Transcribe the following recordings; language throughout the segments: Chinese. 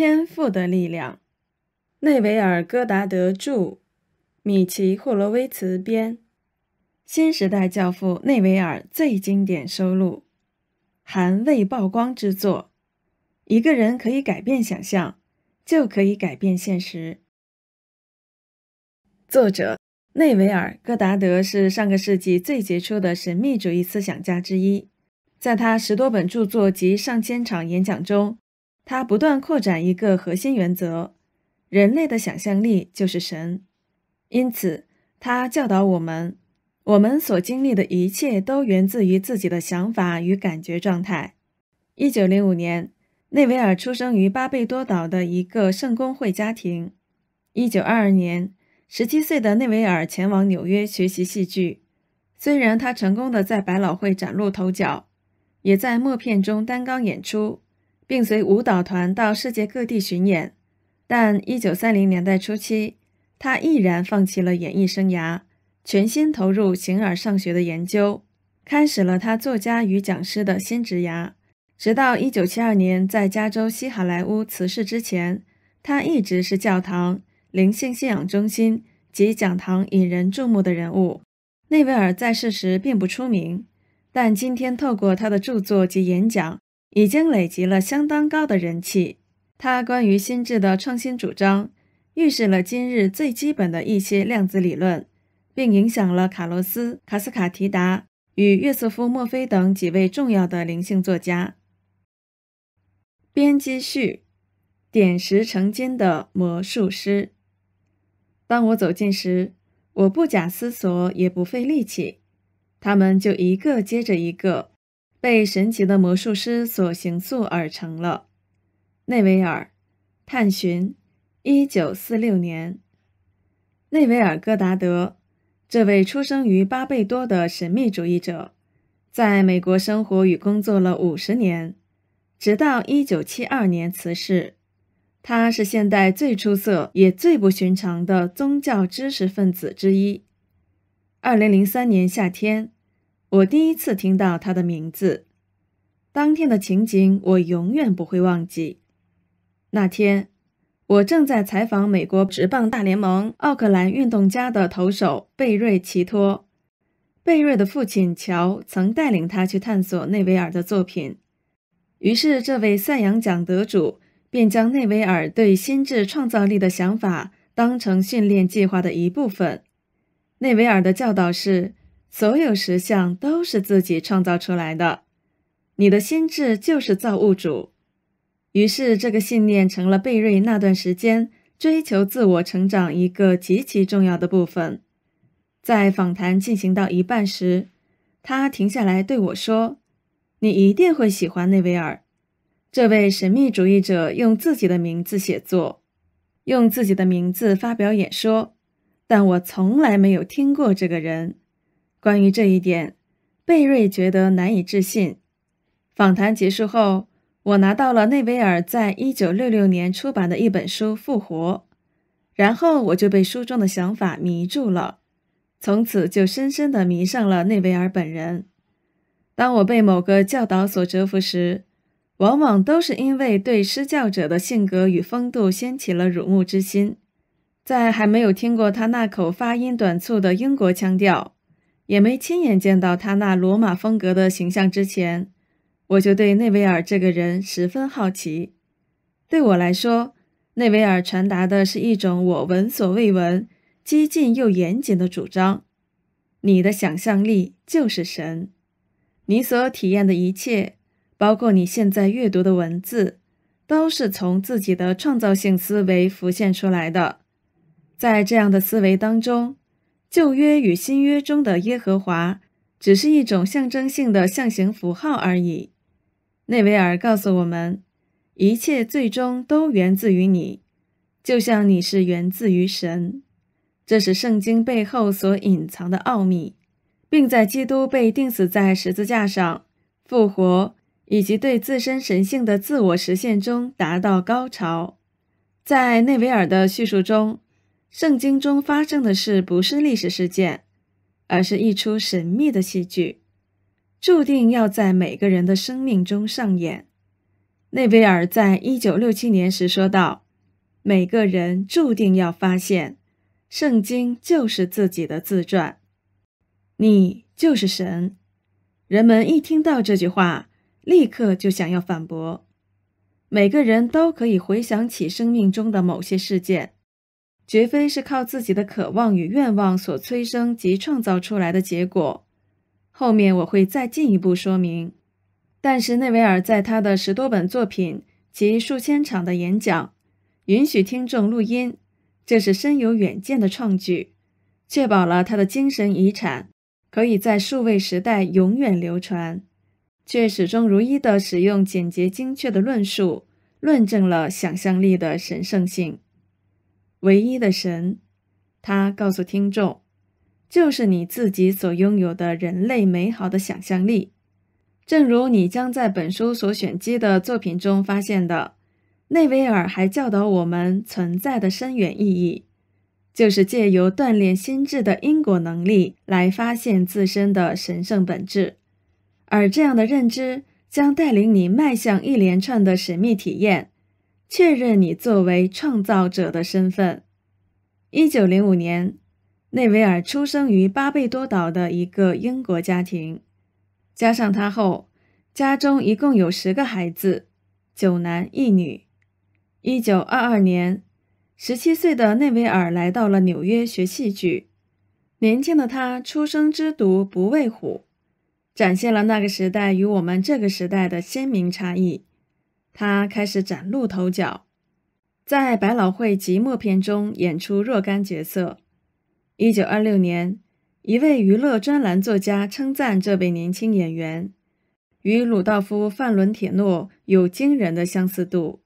天赋的力量，内维尔·戈达德著，米奇·霍罗威茨编，《新时代教父》内维尔最经典收录，含未曝光之作。一个人可以改变想象，就可以改变现实。作者内维尔·戈达德是上个世纪最杰出的神秘主义思想家之一，在他十多本著作及上千场演讲中。他不断扩展一个核心原则：人类的想象力就是神。因此，他教导我们，我们所经历的一切都源自于自己的想法与感觉状态。1905年，内维尔出生于巴贝多岛的一个圣公会家庭。1922年，17岁的内维尔前往纽约学习戏剧。虽然他成功的在百老汇崭露头角，也在默片中担纲演出。并随舞蹈团到世界各地巡演，但一九三零年代初期，他毅然放弃了演艺生涯，全心投入形而上学的研究，开始了他作家与讲师的新职涯。直到一九七二年在加州西好莱坞辞世之前，他一直是教堂灵性信仰中心及讲堂引人注目的人物。内维尔在世时并不出名，但今天透过他的著作及演讲。已经累积了相当高的人气。他关于心智的创新主张，预示了今日最基本的一些量子理论，并影响了卡洛斯·卡斯卡提达与约瑟夫·墨菲等几位重要的灵性作家。编辑序：点石成金的魔术师。当我走近时，我不假思索，也不费力气，他们就一个接着一个。被神奇的魔术师所行塑而成了。内维尔，探寻，一九四六年，内维尔·戈达德，这位出生于巴贝多的神秘主义者，在美国生活与工作了五十年，直到一九七二年辞世。他是现代最出色也最不寻常的宗教知识分子之一。二零零三年夏天。我第一次听到他的名字，当天的情景我永远不会忘记。那天，我正在采访美国职棒大联盟奥克兰运动家的投手贝瑞奇托。贝瑞的父亲乔曾带领他去探索内维尔的作品，于是这位赛扬奖得主便将内维尔对心智创造力的想法当成训练计划的一部分。内维尔的教导是。所有实相都是自己创造出来的，你的心智就是造物主。于是，这个信念成了贝瑞那段时间追求自我成长一个极其重要的部分。在访谈进行到一半时，他停下来对我说：“你一定会喜欢内维尔，这位神秘主义者用自己的名字写作，用自己的名字发表演说，但我从来没有听过这个人。”关于这一点，贝瑞觉得难以置信。访谈结束后，我拿到了内维尔在一九六六年出版的一本书《复活》，然后我就被书中的想法迷住了，从此就深深地迷上了内维尔本人。当我被某个教导所折服时，往往都是因为对施教者的性格与风度掀起了辱慕之心，在还没有听过他那口发音短促的英国腔调。也没亲眼见到他那罗马风格的形象之前，我就对内维尔这个人十分好奇。对我来说，内维尔传达的是一种我闻所未闻、激进又严谨的主张：你的想象力就是神，你所体验的一切，包括你现在阅读的文字，都是从自己的创造性思维浮现出来的。在这样的思维当中。旧约与新约中的耶和华，只是一种象征性的象形符号而已。内维尔告诉我们，一切最终都源自于你，就像你是源自于神。这是圣经背后所隐藏的奥秘，并在基督被钉死在十字架上、复活以及对自身神性的自我实现中达到高潮。在内维尔的叙述中。圣经中发生的事不是历史事件，而是一出神秘的戏剧，注定要在每个人的生命中上演。内维尔在一九六七年时说道：“每个人注定要发现，圣经就是自己的自传。你就是神。”人们一听到这句话，立刻就想要反驳。每个人都可以回想起生命中的某些事件。绝非是靠自己的渴望与愿望所催生及创造出来的结果，后面我会再进一步说明。但是内维尔在他的十多本作品及数千场的演讲允许听众录音，这是深有远见的创举，确保了他的精神遗产可以在数位时代永远流传。却始终如一地使用简洁精确的论述，论证了想象力的神圣性。唯一的神，他告诉听众，就是你自己所拥有的人类美好的想象力。正如你将在本书所选集的作品中发现的，内维尔还教导我们存在的深远意义，就是借由锻炼心智的因果能力来发现自身的神圣本质，而这样的认知将带领你迈向一连串的神秘体验。确认你作为创造者的身份。一九零五年，内维尔出生于巴贝多岛的一个英国家庭。加上他后，家中一共有十个孩子，九男一女。一九二二年，十七岁的内维尔来到了纽约学戏剧。年轻的他，出生之犊不畏虎，展现了那个时代与我们这个时代的鲜明差异。他开始崭露头角，在百老汇即墨片中演出若干角色。一九二六年，一位娱乐专栏作家称赞这位年轻演员与鲁道夫·范伦铁诺有惊人的相似度。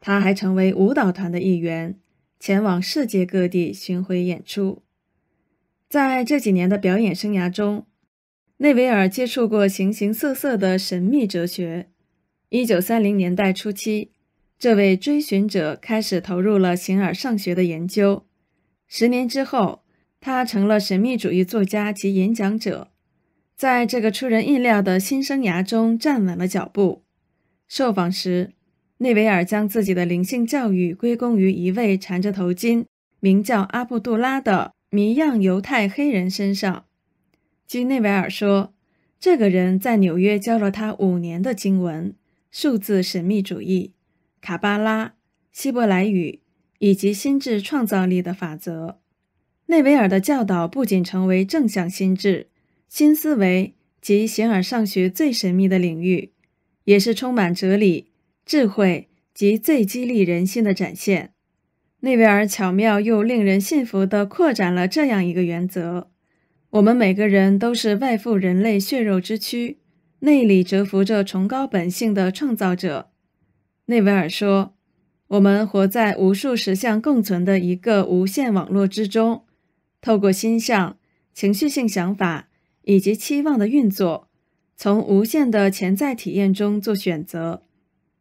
他还成为舞蹈团的一员，前往世界各地巡回演出。在这几年的表演生涯中，内维尔接触过形形色色的神秘哲学。一九三零年代初期，这位追寻者开始投入了形而上学的研究。十年之后，他成了神秘主义作家及演讲者，在这个出人意料的新生涯中站稳了脚步。受访时，内维尔将自己的灵性教育归功于一位缠着头巾、名叫阿布杜拉的谜样犹太黑人身上。据内维尔说，这个人在纽约教了他五年的经文。数字神秘主义、卡巴拉、希伯来语以及心智创造力的法则，内维尔的教导不仅成为正向心智、新思维及形而上学最神秘的领域，也是充满哲理、智慧及最激励人心的展现。内维尔巧妙又令人信服的扩展了这样一个原则：我们每个人都是外附人类血肉之躯。内里蛰伏着崇高本性的创造者，内维尔说：“我们活在无数实相共存的一个无限网络之中，透过心象、情绪性想法以及期望的运作，从无限的潜在体验中做选择。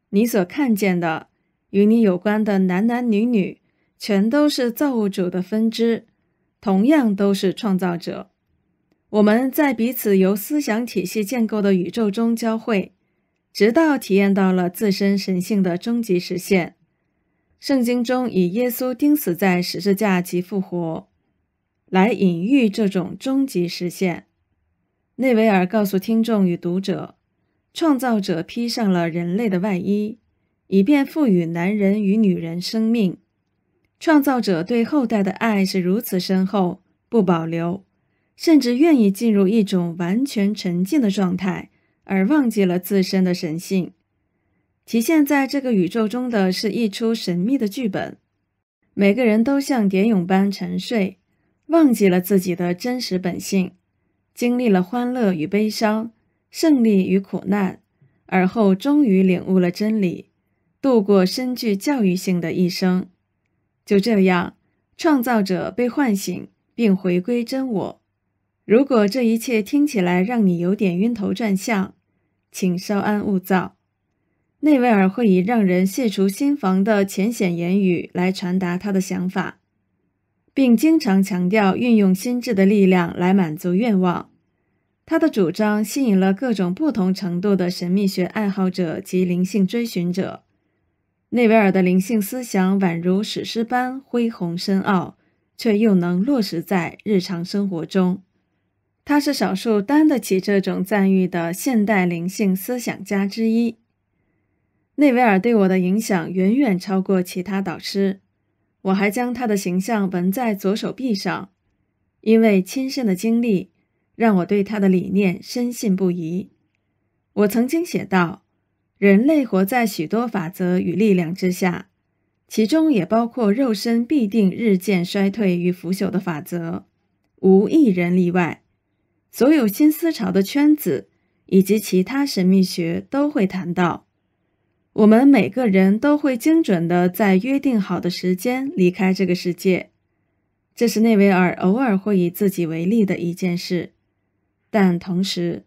你所看见的与你有关的男男女女，全都是造物主的分支，同样都是创造者。”我们在彼此由思想体系建构的宇宙中交汇，直到体验到了自身神性的终极实现。圣经中以耶稣钉死在十字架及复活，来隐喻这种终极实现。内维尔告诉听众与读者，创造者披上了人类的外衣，以便赋予男人与女人生命。创造者对后代的爱是如此深厚，不保留。甚至愿意进入一种完全沉浸的状态，而忘记了自身的神性。体现在这个宇宙中的是一出神秘的剧本，每个人都像蝶蛹般沉睡，忘记了自己的真实本性，经历了欢乐与悲伤、胜利与苦难，而后终于领悟了真理，度过深具教育性的一生。就这样，创造者被唤醒，并回归真我。如果这一切听起来让你有点晕头转向，请稍安勿躁。内维尔会以让人卸除心防的浅显言语来传达他的想法，并经常强调运用心智的力量来满足愿望。他的主张吸引了各种不同程度的神秘学爱好者及灵性追寻者。内维尔的灵性思想宛如史诗般恢宏深奥，却又能落实在日常生活中。他是少数担得起这种赞誉的现代灵性思想家之一。内维尔对我的影响远远超过其他导师。我还将他的形象纹在左手臂上，因为亲身的经历让我对他的理念深信不疑。我曾经写道：“人类活在许多法则与力量之下，其中也包括肉身必定日渐衰退与腐朽的法则，无一人例外。”所有新思潮的圈子以及其他神秘学都会谈到，我们每个人都会精准的在约定好的时间离开这个世界。这是内维尔偶尔会以自己为例的一件事，但同时，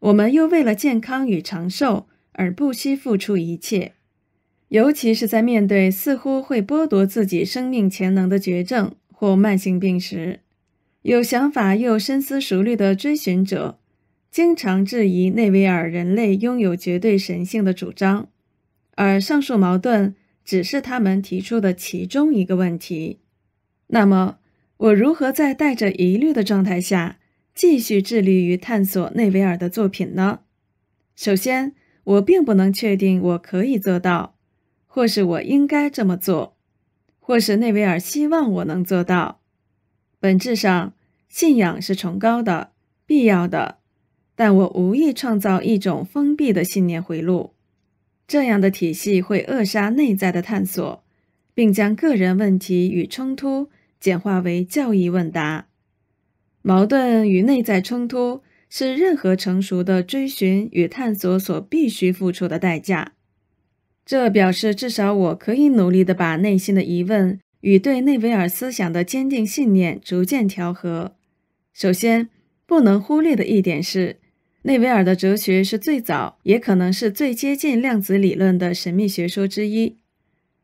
我们又为了健康与长寿而不惜付出一切，尤其是在面对似乎会剥夺自己生命潜能的绝症或慢性病时。有想法又深思熟虑的追寻者，经常质疑内维尔人类拥有绝对神性的主张，而上述矛盾只是他们提出的其中一个问题。那么，我如何在带着疑虑的状态下继续致力于探索内维尔的作品呢？首先，我并不能确定我可以做到，或是我应该这么做，或是内维尔希望我能做到。本质上。信仰是崇高的、必要的，但我无意创造一种封闭的信念回路。这样的体系会扼杀内在的探索，并将个人问题与冲突简化为教义问答。矛盾与内在冲突是任何成熟的追寻与探索所必须付出的代价。这表示，至少我可以努力地把内心的疑问。与对内维尔思想的坚定信念逐渐调和。首先，不能忽略的一点是，内维尔的哲学是最早，也可能是最接近量子理论的神秘学说之一。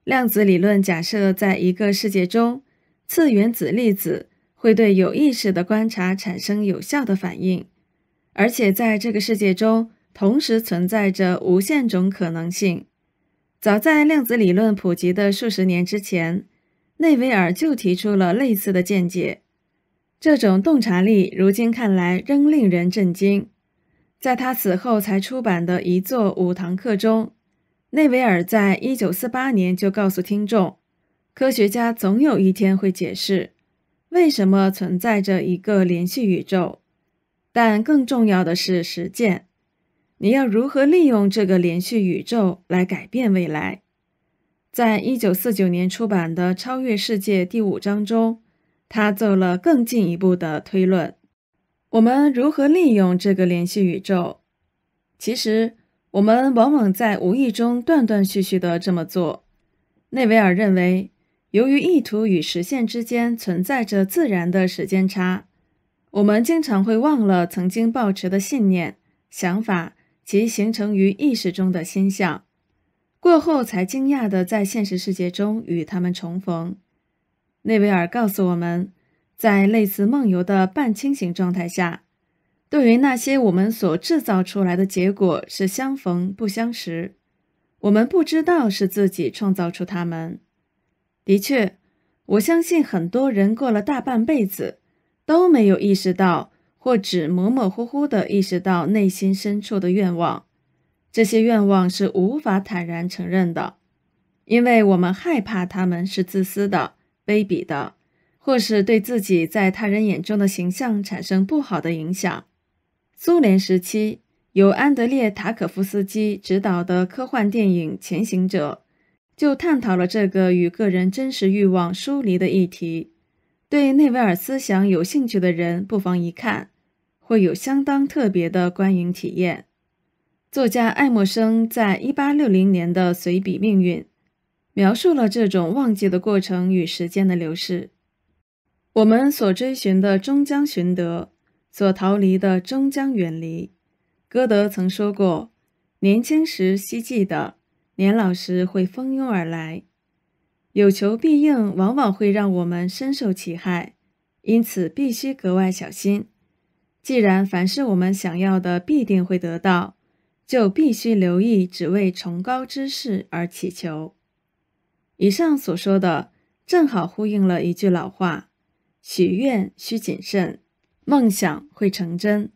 量子理论假设，在一个世界中，次原子粒子会对有意识的观察产生有效的反应，而且在这个世界中，同时存在着无限种可能性。早在量子理论普及的数十年之前。内维尔就提出了类似的见解，这种洞察力如今看来仍令人震惊。在他死后才出版的一座五堂课中，内维尔在一九四八年就告诉听众，科学家总有一天会解释为什么存在着一个连续宇宙，但更重要的是实践：你要如何利用这个连续宇宙来改变未来？在一九四九年出版的《超越世界》第五章中，他做了更进一步的推论：我们如何利用这个联系宇宙？其实，我们往往在无意中断断续续的这么做。内维尔认为，由于意图与实现之间存在着自然的时间差，我们经常会忘了曾经抱持的信念、想法及形成于意识中的心象。过后才惊讶的在现实世界中与他们重逢。内维尔告诉我们，在类似梦游的半清醒状态下，对于那些我们所制造出来的结果是相逢不相识，我们不知道是自己创造出他们。的确，我相信很多人过了大半辈子，都没有意识到或只模模糊糊的意识到内心深处的愿望。这些愿望是无法坦然承认的，因为我们害怕他们是自私的、卑鄙的，或是对自己在他人眼中的形象产生不好的影响。苏联时期由安德烈·塔可夫斯基执导的科幻电影《前行者》，就探讨了这个与个人真实欲望疏离的议题。对内维尔思想有兴趣的人，不妨一看，会有相当特别的观影体验。作家爱默生在一八六零年的随笔《命运》描述了这种忘记的过程与时间的流逝。我们所追寻的终将寻得，所逃离的终将远离。歌德曾说过：“年轻时希冀的，年老时会蜂拥而来；有求必应，往往会让我们深受其害，因此必须格外小心。既然凡是我们想要的必定会得到。”就必须留意，只为崇高之事而祈求。以上所说的正好呼应了一句老话：“许愿需谨慎，梦想会成真。”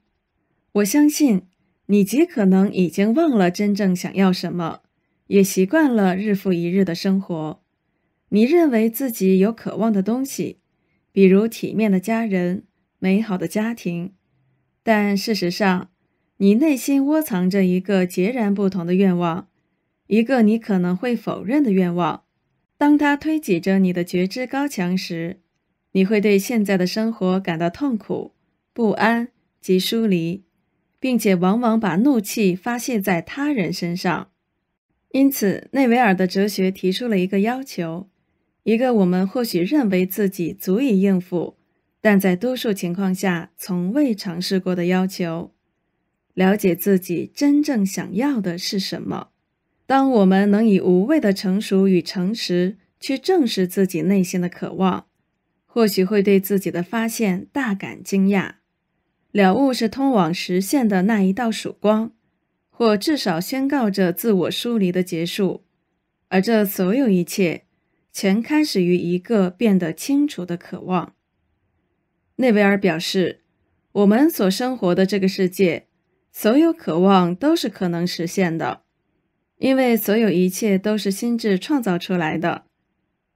我相信你极可能已经忘了真正想要什么，也习惯了日复一日的生活。你认为自己有渴望的东西，比如体面的家人、美好的家庭，但事实上。你内心窝藏着一个截然不同的愿望，一个你可能会否认的愿望。当它推挤着你的觉知高墙时，你会对现在的生活感到痛苦、不安及疏离，并且往往把怒气发泄在他人身上。因此，内维尔的哲学提出了一个要求，一个我们或许认为自己足以应付，但在多数情况下从未尝试过的要求。了解自己真正想要的是什么。当我们能以无畏的成熟与诚实去正视自己内心的渴望，或许会对自己的发现大感惊讶。了悟是通往实现的那一道曙光，或至少宣告着自我疏离的结束。而这所有一切，全开始于一个变得清楚的渴望。内维尔表示，我们所生活的这个世界。所有渴望都是可能实现的，因为所有一切都是心智创造出来的。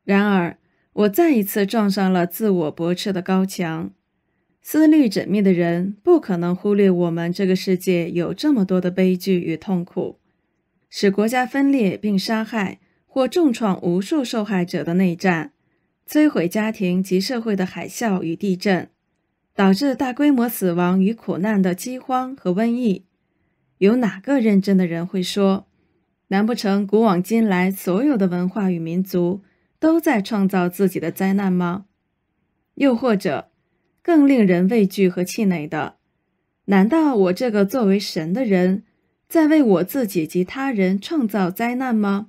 然而，我再一次撞上了自我驳斥的高墙。思虑缜密的人不可能忽略我们这个世界有这么多的悲剧与痛苦，使国家分裂并杀害或重创无数受害者的内战，摧毁家庭及社会的海啸与地震。导致大规模死亡与苦难的饥荒和瘟疫，有哪个认真的人会说？难不成古往今来所有的文化与民族都在创造自己的灾难吗？又或者，更令人畏惧和气馁的，难道我这个作为神的人，在为我自己及他人创造灾难吗？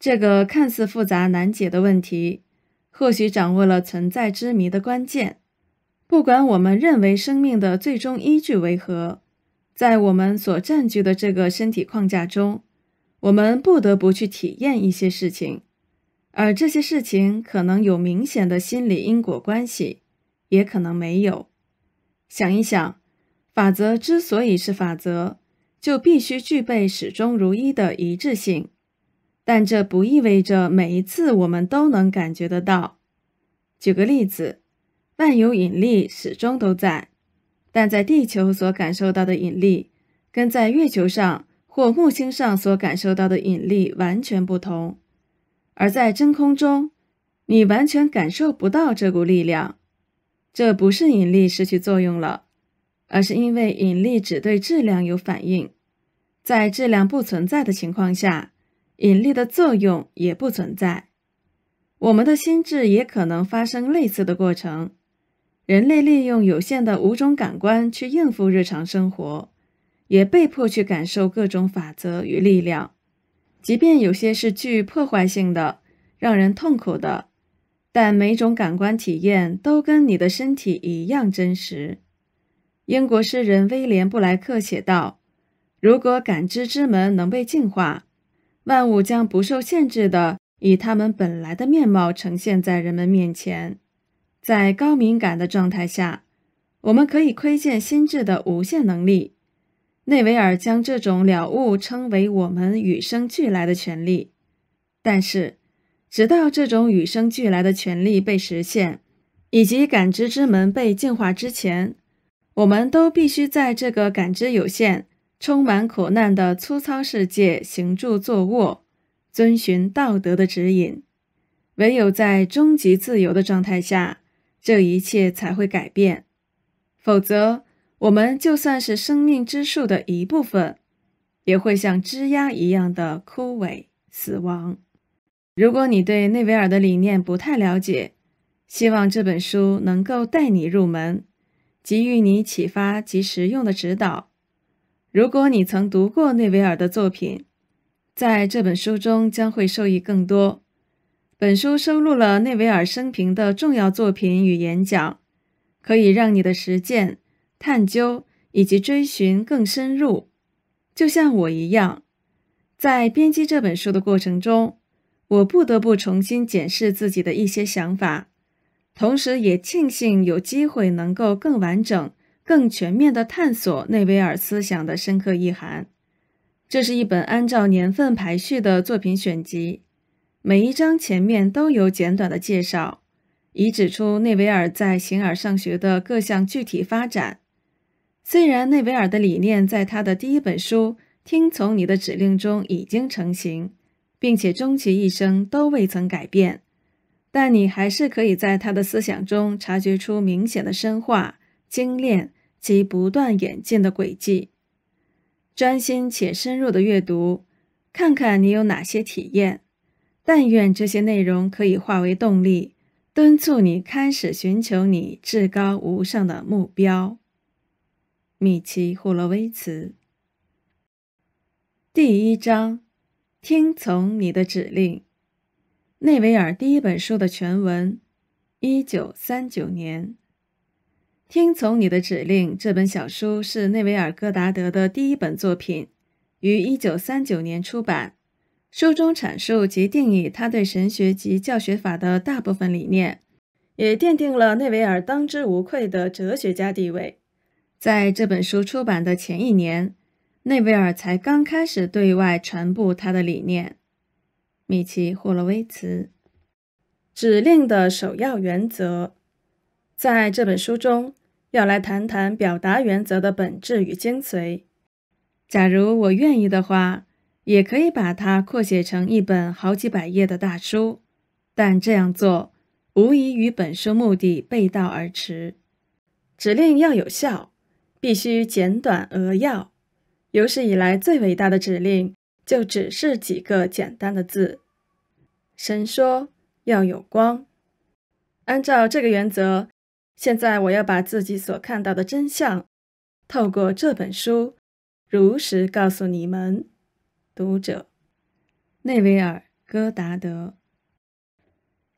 这个看似复杂难解的问题，或许掌握了存在之谜的关键。不管我们认为生命的最终依据为何，在我们所占据的这个身体框架中，我们不得不去体验一些事情，而这些事情可能有明显的心理因果关系，也可能没有。想一想，法则之所以是法则，就必须具备始终如一的一致性，但这不意味着每一次我们都能感觉得到。举个例子。万有引力始终都在，但在地球所感受到的引力，跟在月球上或木星上所感受到的引力完全不同。而在真空中，你完全感受不到这股力量。这不是引力失去作用了，而是因为引力只对质量有反应，在质量不存在的情况下，引力的作用也不存在。我们的心智也可能发生类似的过程。人类利用有限的五种感官去应付日常生活，也被迫去感受各种法则与力量，即便有些是具破坏性的、让人痛苦的，但每种感官体验都跟你的身体一样真实。英国诗人威廉·布莱克写道：“如果感知之门能被净化，万物将不受限制地以他们本来的面貌呈现在人们面前。”在高敏感的状态下，我们可以窥见心智的无限能力。内维尔将这种了悟称为我们与生俱来的权利。但是，直到这种与生俱来的权利被实现，以及感知之门被净化之前，我们都必须在这个感知有限、充满苦难的粗糙世界行住坐卧，遵循道德的指引。唯有在终极自由的状态下。这一切才会改变，否则我们就算是生命之树的一部分，也会像枝丫一样的枯萎死亡。如果你对内维尔的理念不太了解，希望这本书能够带你入门，给予你启发及实用的指导。如果你曾读过内维尔的作品，在这本书中将会受益更多。本书收录了内维尔生平的重要作品与演讲，可以让你的实践、探究以及追寻更深入。就像我一样，在编辑这本书的过程中，我不得不重新检视自己的一些想法，同时也庆幸有机会能够更完整、更全面地探索内维尔思想的深刻意涵。这是一本按照年份排序的作品选集。每一章前面都有简短的介绍，以指出内维尔在形而上学的各项具体发展。虽然内维尔的理念在他的第一本书《听从你的指令》中已经成型，并且终其一生都未曾改变，但你还是可以在他的思想中察觉出明显的深化、精炼及不断演进的轨迹。专心且深入的阅读，看看你有哪些体验。但愿这些内容可以化为动力，敦促你开始寻求你至高无上的目标。米奇·霍洛威茨。第一章：听从你的指令。内维尔第一本书的全文。一九三九年，《听从你的指令》这本小书是内维尔·戈达德的第一本作品，于一九三九年出版。书中阐述及定义他对神学及教学法的大部分理念，也奠定了内维尔当之无愧的哲学家地位。在这本书出版的前一年，内维尔才刚开始对外传播他的理念。米奇·霍洛威茨，《指令的首要原则》在这本书中要来谈谈表达原则的本质与精髓。假如我愿意的话。也可以把它扩写成一本好几百页的大书，但这样做无疑与本书目的背道而驰。指令要有效，必须简短扼要。有史以来最伟大的指令就只是几个简单的字：“神说要有光。”按照这个原则，现在我要把自己所看到的真相，透过这本书，如实告诉你们。读者，内维尔·戈达德。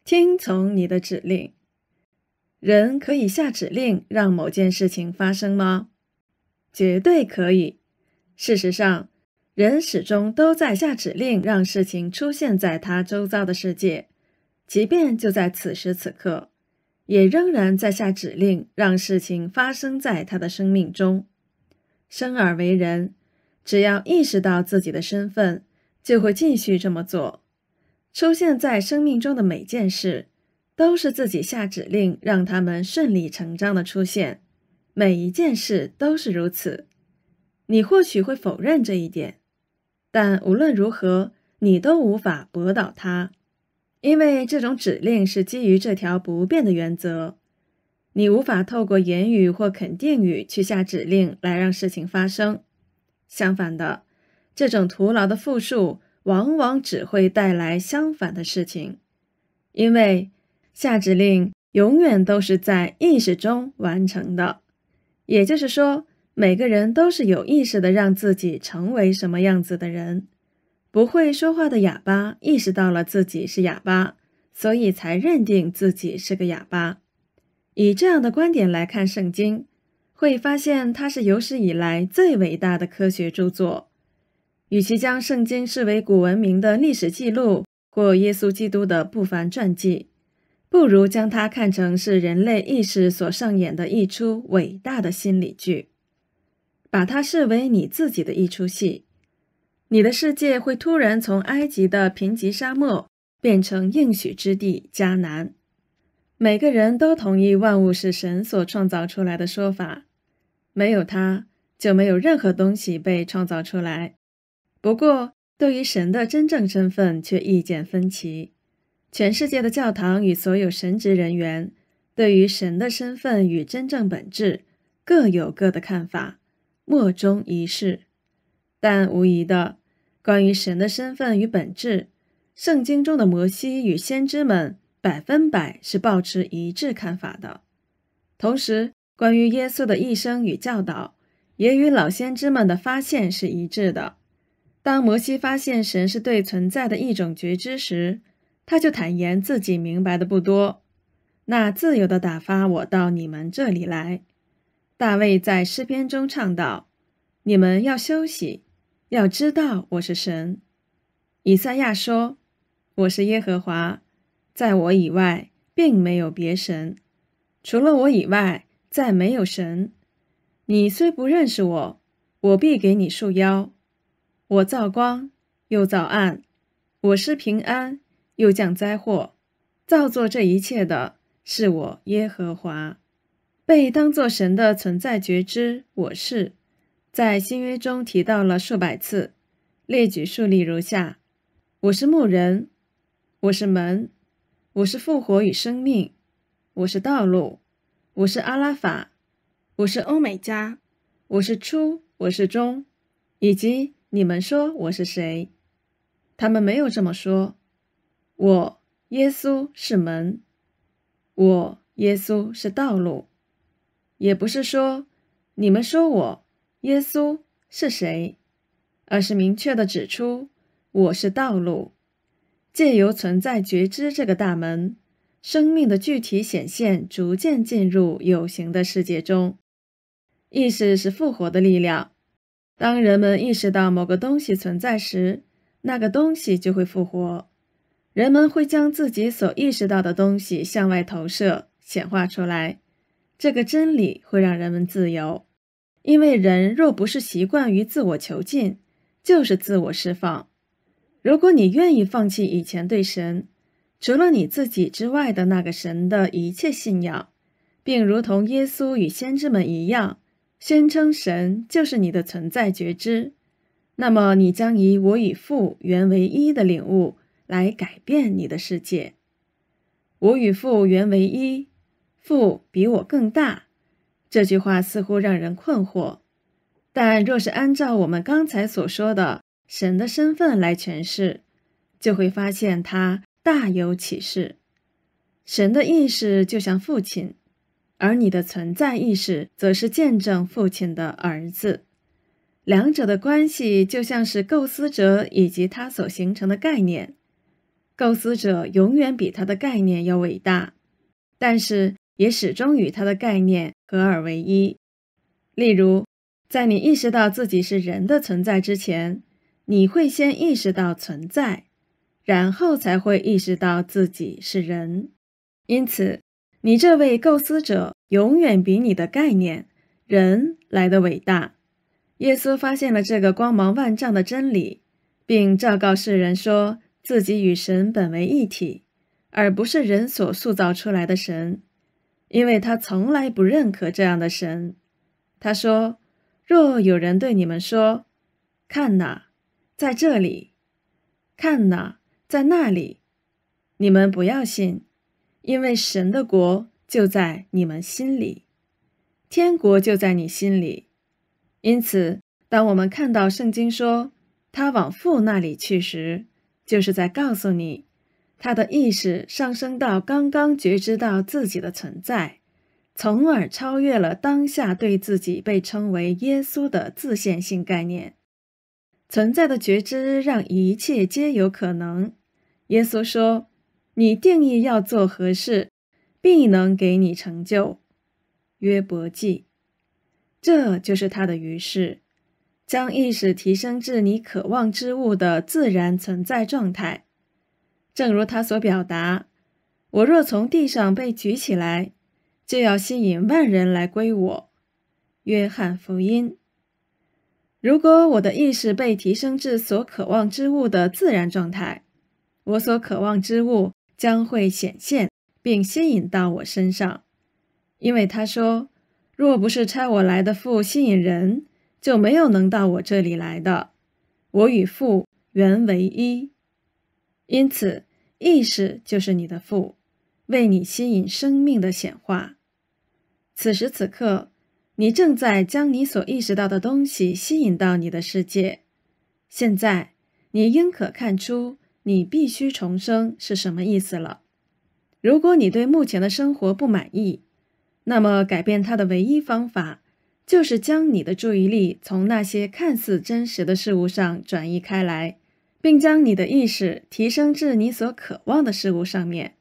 听从你的指令，人可以下指令让某件事情发生吗？绝对可以。事实上，人始终都在下指令，让事情出现在他周遭的世界，即便就在此时此刻，也仍然在下指令，让事情发生在他的生命中。生而为人。只要意识到自己的身份，就会继续这么做。出现在生命中的每件事，都是自己下指令让它们顺理成章的出现。每一件事都是如此。你或许会否认这一点，但无论如何，你都无法驳倒它，因为这种指令是基于这条不变的原则。你无法透过言语或肯定语去下指令来让事情发生。相反的，这种徒劳的复述往往只会带来相反的事情，因为下指令永远都是在意识中完成的。也就是说，每个人都是有意识的让自己成为什么样子的人。不会说话的哑巴意识到了自己是哑巴，所以才认定自己是个哑巴。以这样的观点来看圣经。会发现它是有史以来最伟大的科学著作。与其将圣经视为古文明的历史记录或耶稣基督的不凡传记，不如将它看成是人类意识所上演的一出伟大的心理剧。把它视为你自己的一出戏，你的世界会突然从埃及的贫瘠沙漠变成应许之地迦南。每个人都同意万物是神所创造出来的说法，没有他就没有任何东西被创造出来。不过，对于神的真正身份却意见分歧。全世界的教堂与所有神职人员对于神的身份与真正本质各有各的看法，莫衷一是。但无疑的，关于神的身份与本质，圣经中的摩西与先知们。百分百是保持一致看法的。同时，关于耶稣的一生与教导，也与老先知们的发现是一致的。当摩西发现神是对存在的一种觉知时，他就坦言自己明白的不多。那自由的打发我到你们这里来。大卫在诗篇中唱道：“你们要休息，要知道我是神。”以赛亚说：“我是耶和华。”在我以外，并没有别神；除了我以外，再没有神。你虽不认识我，我必给你束腰。我造光，又造暗；我施平安，又降灾祸。造作这一切的是我耶和华。被当作神的存在觉知，我是，在新约中提到了数百次，列举数例如下：我是牧人，我是门。我是复活与生命，我是道路，我是阿拉法，我是欧美加，我是初，我是中，以及你们说我是谁？他们没有这么说。我耶稣是门，我耶稣是道路，也不是说你们说我耶稣是谁，而是明确的指出我是道路。借由存在觉知这个大门，生命的具体显现逐渐进入有形的世界中。意识是复活的力量。当人们意识到某个东西存在时，那个东西就会复活。人们会将自己所意识到的东西向外投射、显化出来。这个真理会让人们自由，因为人若不是习惯于自我囚禁，就是自我释放。如果你愿意放弃以前对神（除了你自己之外的那个神）的一切信仰，并如同耶稣与先知们一样宣称神就是你的存在觉知，那么你将以“我与父原为一”的领悟来改变你的世界。“我与父原为一，父比我更大。”这句话似乎让人困惑，但若是按照我们刚才所说的，神的身份来诠释，就会发现他大有启示。神的意识就像父亲，而你的存在意识则是见证父亲的儿子。两者的关系就像是构思者以及他所形成的概念。构思者永远比他的概念要伟大，但是也始终与他的概念合二为一。例如，在你意识到自己是人的存在之前。你会先意识到存在，然后才会意识到自己是人。因此，你这位构思者永远比你的概念“人”来的伟大。耶稣发现了这个光芒万丈的真理，并昭告世人，说自己与神本为一体，而不是人所塑造出来的神。因为他从来不认可这样的神。他说：“若有人对你们说，看哪，”在这里，看呐，在那里，你们不要信，因为神的国就在你们心里，天国就在你心里。因此，当我们看到圣经说他往父那里去时，就是在告诉你，他的意识上升到刚刚觉知到自己的存在，从而超越了当下对自己被称为耶稣的自限性概念。存在的觉知让一切皆有可能。耶稣说：“你定义要做何事，必能给你成就。”约伯记。这就是他的余事，将意识提升至你渴望之物的自然存在状态。正如他所表达：“我若从地上被举起来，就要吸引万人来归我。”约翰福音。如果我的意识被提升至所渴望之物的自然状态，我所渴望之物将会显现并吸引到我身上。因为他说，若不是差我来的父吸引人，就没有能到我这里来的。我与父原为一，因此意识就是你的父，为你吸引生命的显化。此时此刻。你正在将你所意识到的东西吸引到你的世界。现在，你应可看出你必须重生是什么意思了。如果你对目前的生活不满意，那么改变它的唯一方法，就是将你的注意力从那些看似真实的事物上转移开来，并将你的意识提升至你所渴望的事物上面。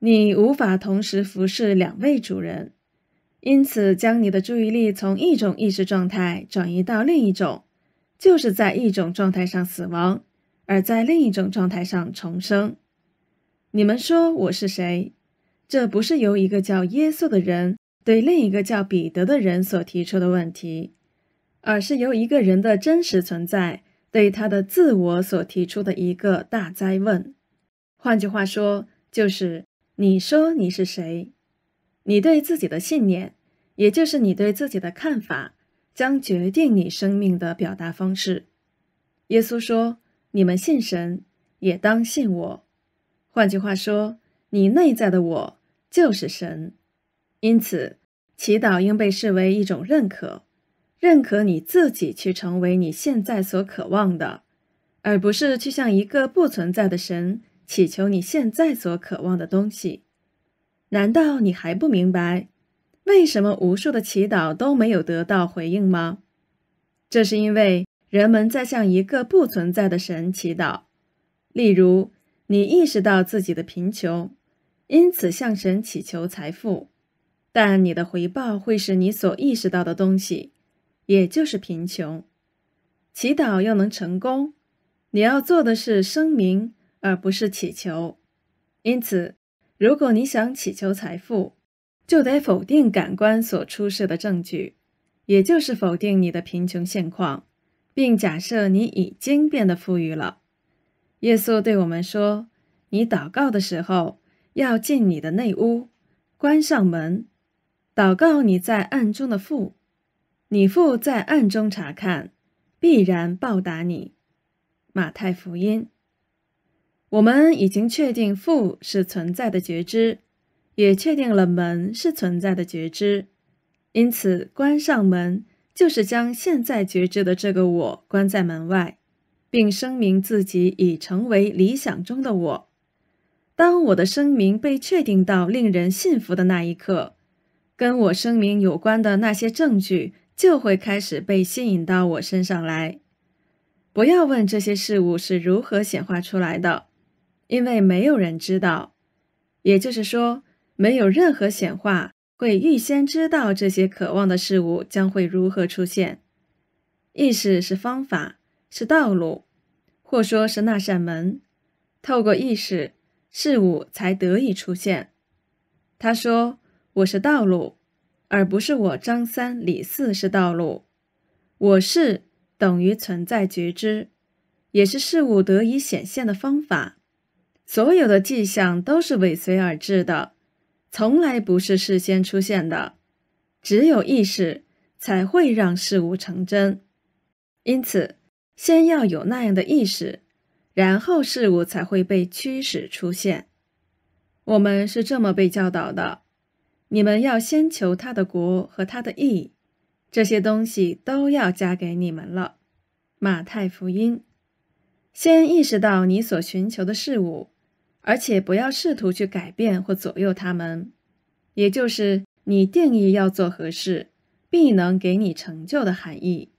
你无法同时服侍两位主人。因此，将你的注意力从一种意识状态转移到另一种，就是在一种状态上死亡，而在另一种状态上重生。你们说我是谁？这不是由一个叫耶稣的人对另一个叫彼得的人所提出的问题，而是由一个人的真实存在对他的自我所提出的一个大灾问。换句话说，就是你说你是谁？你对自己的信念，也就是你对自己的看法，将决定你生命的表达方式。耶稣说：“你们信神，也当信我。”换句话说，你内在的我就是神。因此，祈祷应被视为一种认可，认可你自己去成为你现在所渴望的，而不是去向一个不存在的神祈求你现在所渴望的东西。难道你还不明白，为什么无数的祈祷都没有得到回应吗？这是因为人们在向一个不存在的神祈祷。例如，你意识到自己的贫穷，因此向神祈求财富，但你的回报会是你所意识到的东西，也就是贫穷。祈祷要能成功，你要做的是声明，而不是祈求。因此。如果你想祈求财富，就得否定感官所出示的证据，也就是否定你的贫穷现况，并假设你已经变得富裕了。耶稣对我们说：“你祷告的时候，要进你的内屋，关上门，祷告你在暗中的父，你父在暗中查看，必然报答你。”马太福音。我们已经确定“负”是存在的觉知，也确定了门是存在的觉知，因此关上门就是将现在觉知的这个我关在门外，并声明自己已成为理想中的我。当我的声明被确定到令人信服的那一刻，跟我声明有关的那些证据就会开始被吸引到我身上来。不要问这些事物是如何显化出来的。因为没有人知道，也就是说，没有任何显化会预先知道这些渴望的事物将会如何出现。意识是方法，是道路，或说是那扇门。透过意识，事物才得以出现。他说：“我是道路，而不是我张三李四是道路。我是等于存在觉知，也是事物得以显现的方法。”所有的迹象都是尾随而至的，从来不是事先出现的。只有意识才会让事物成真，因此，先要有那样的意识，然后事物才会被驱使出现。我们是这么被教导的：你们要先求他的国和他的义，这些东西都要加给你们了。马太福音，先意识到你所寻求的事物。而且不要试图去改变或左右他们，也就是你定义要做何事，必能给你成就的含义。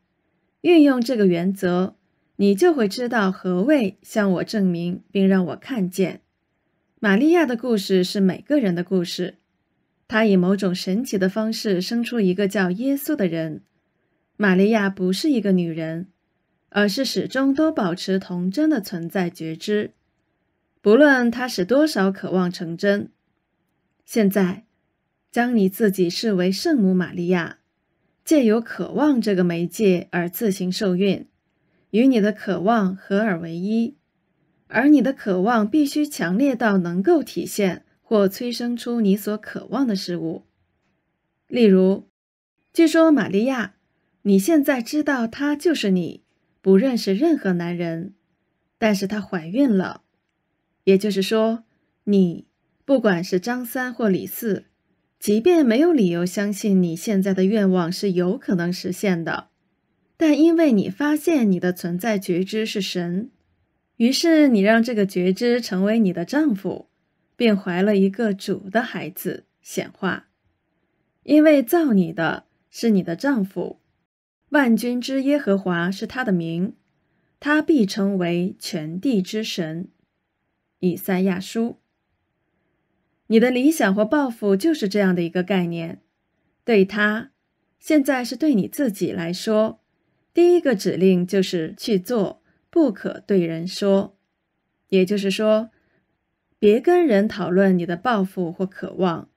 运用这个原则，你就会知道何谓向我证明并让我看见。玛利亚的故事是每个人的故事，她以某种神奇的方式生出一个叫耶稣的人。玛利亚不是一个女人，而是始终都保持童真的存在觉知。不论他使多少渴望成真，现在将你自己视为圣母玛利亚，借由渴望这个媒介而自行受孕，与你的渴望合而为一。而你的渴望必须强烈到能够体现或催生出你所渴望的事物。例如，据说玛利亚，你现在知道她就是你，不认识任何男人，但是她怀孕了。也就是说，你不管是张三或李四，即便没有理由相信你现在的愿望是有可能实现的，但因为你发现你的存在觉知是神，于是你让这个觉知成为你的丈夫，并怀了一个主的孩子显化。因为造你的是你的丈夫，万军之耶和华是他的名，他必成为全地之神。以赛亚书，你的理想或抱负就是这样的一个概念。对他，现在是对你自己来说，第一个指令就是去做，不可对人说。也就是说，别跟人讨论你的抱负或渴望，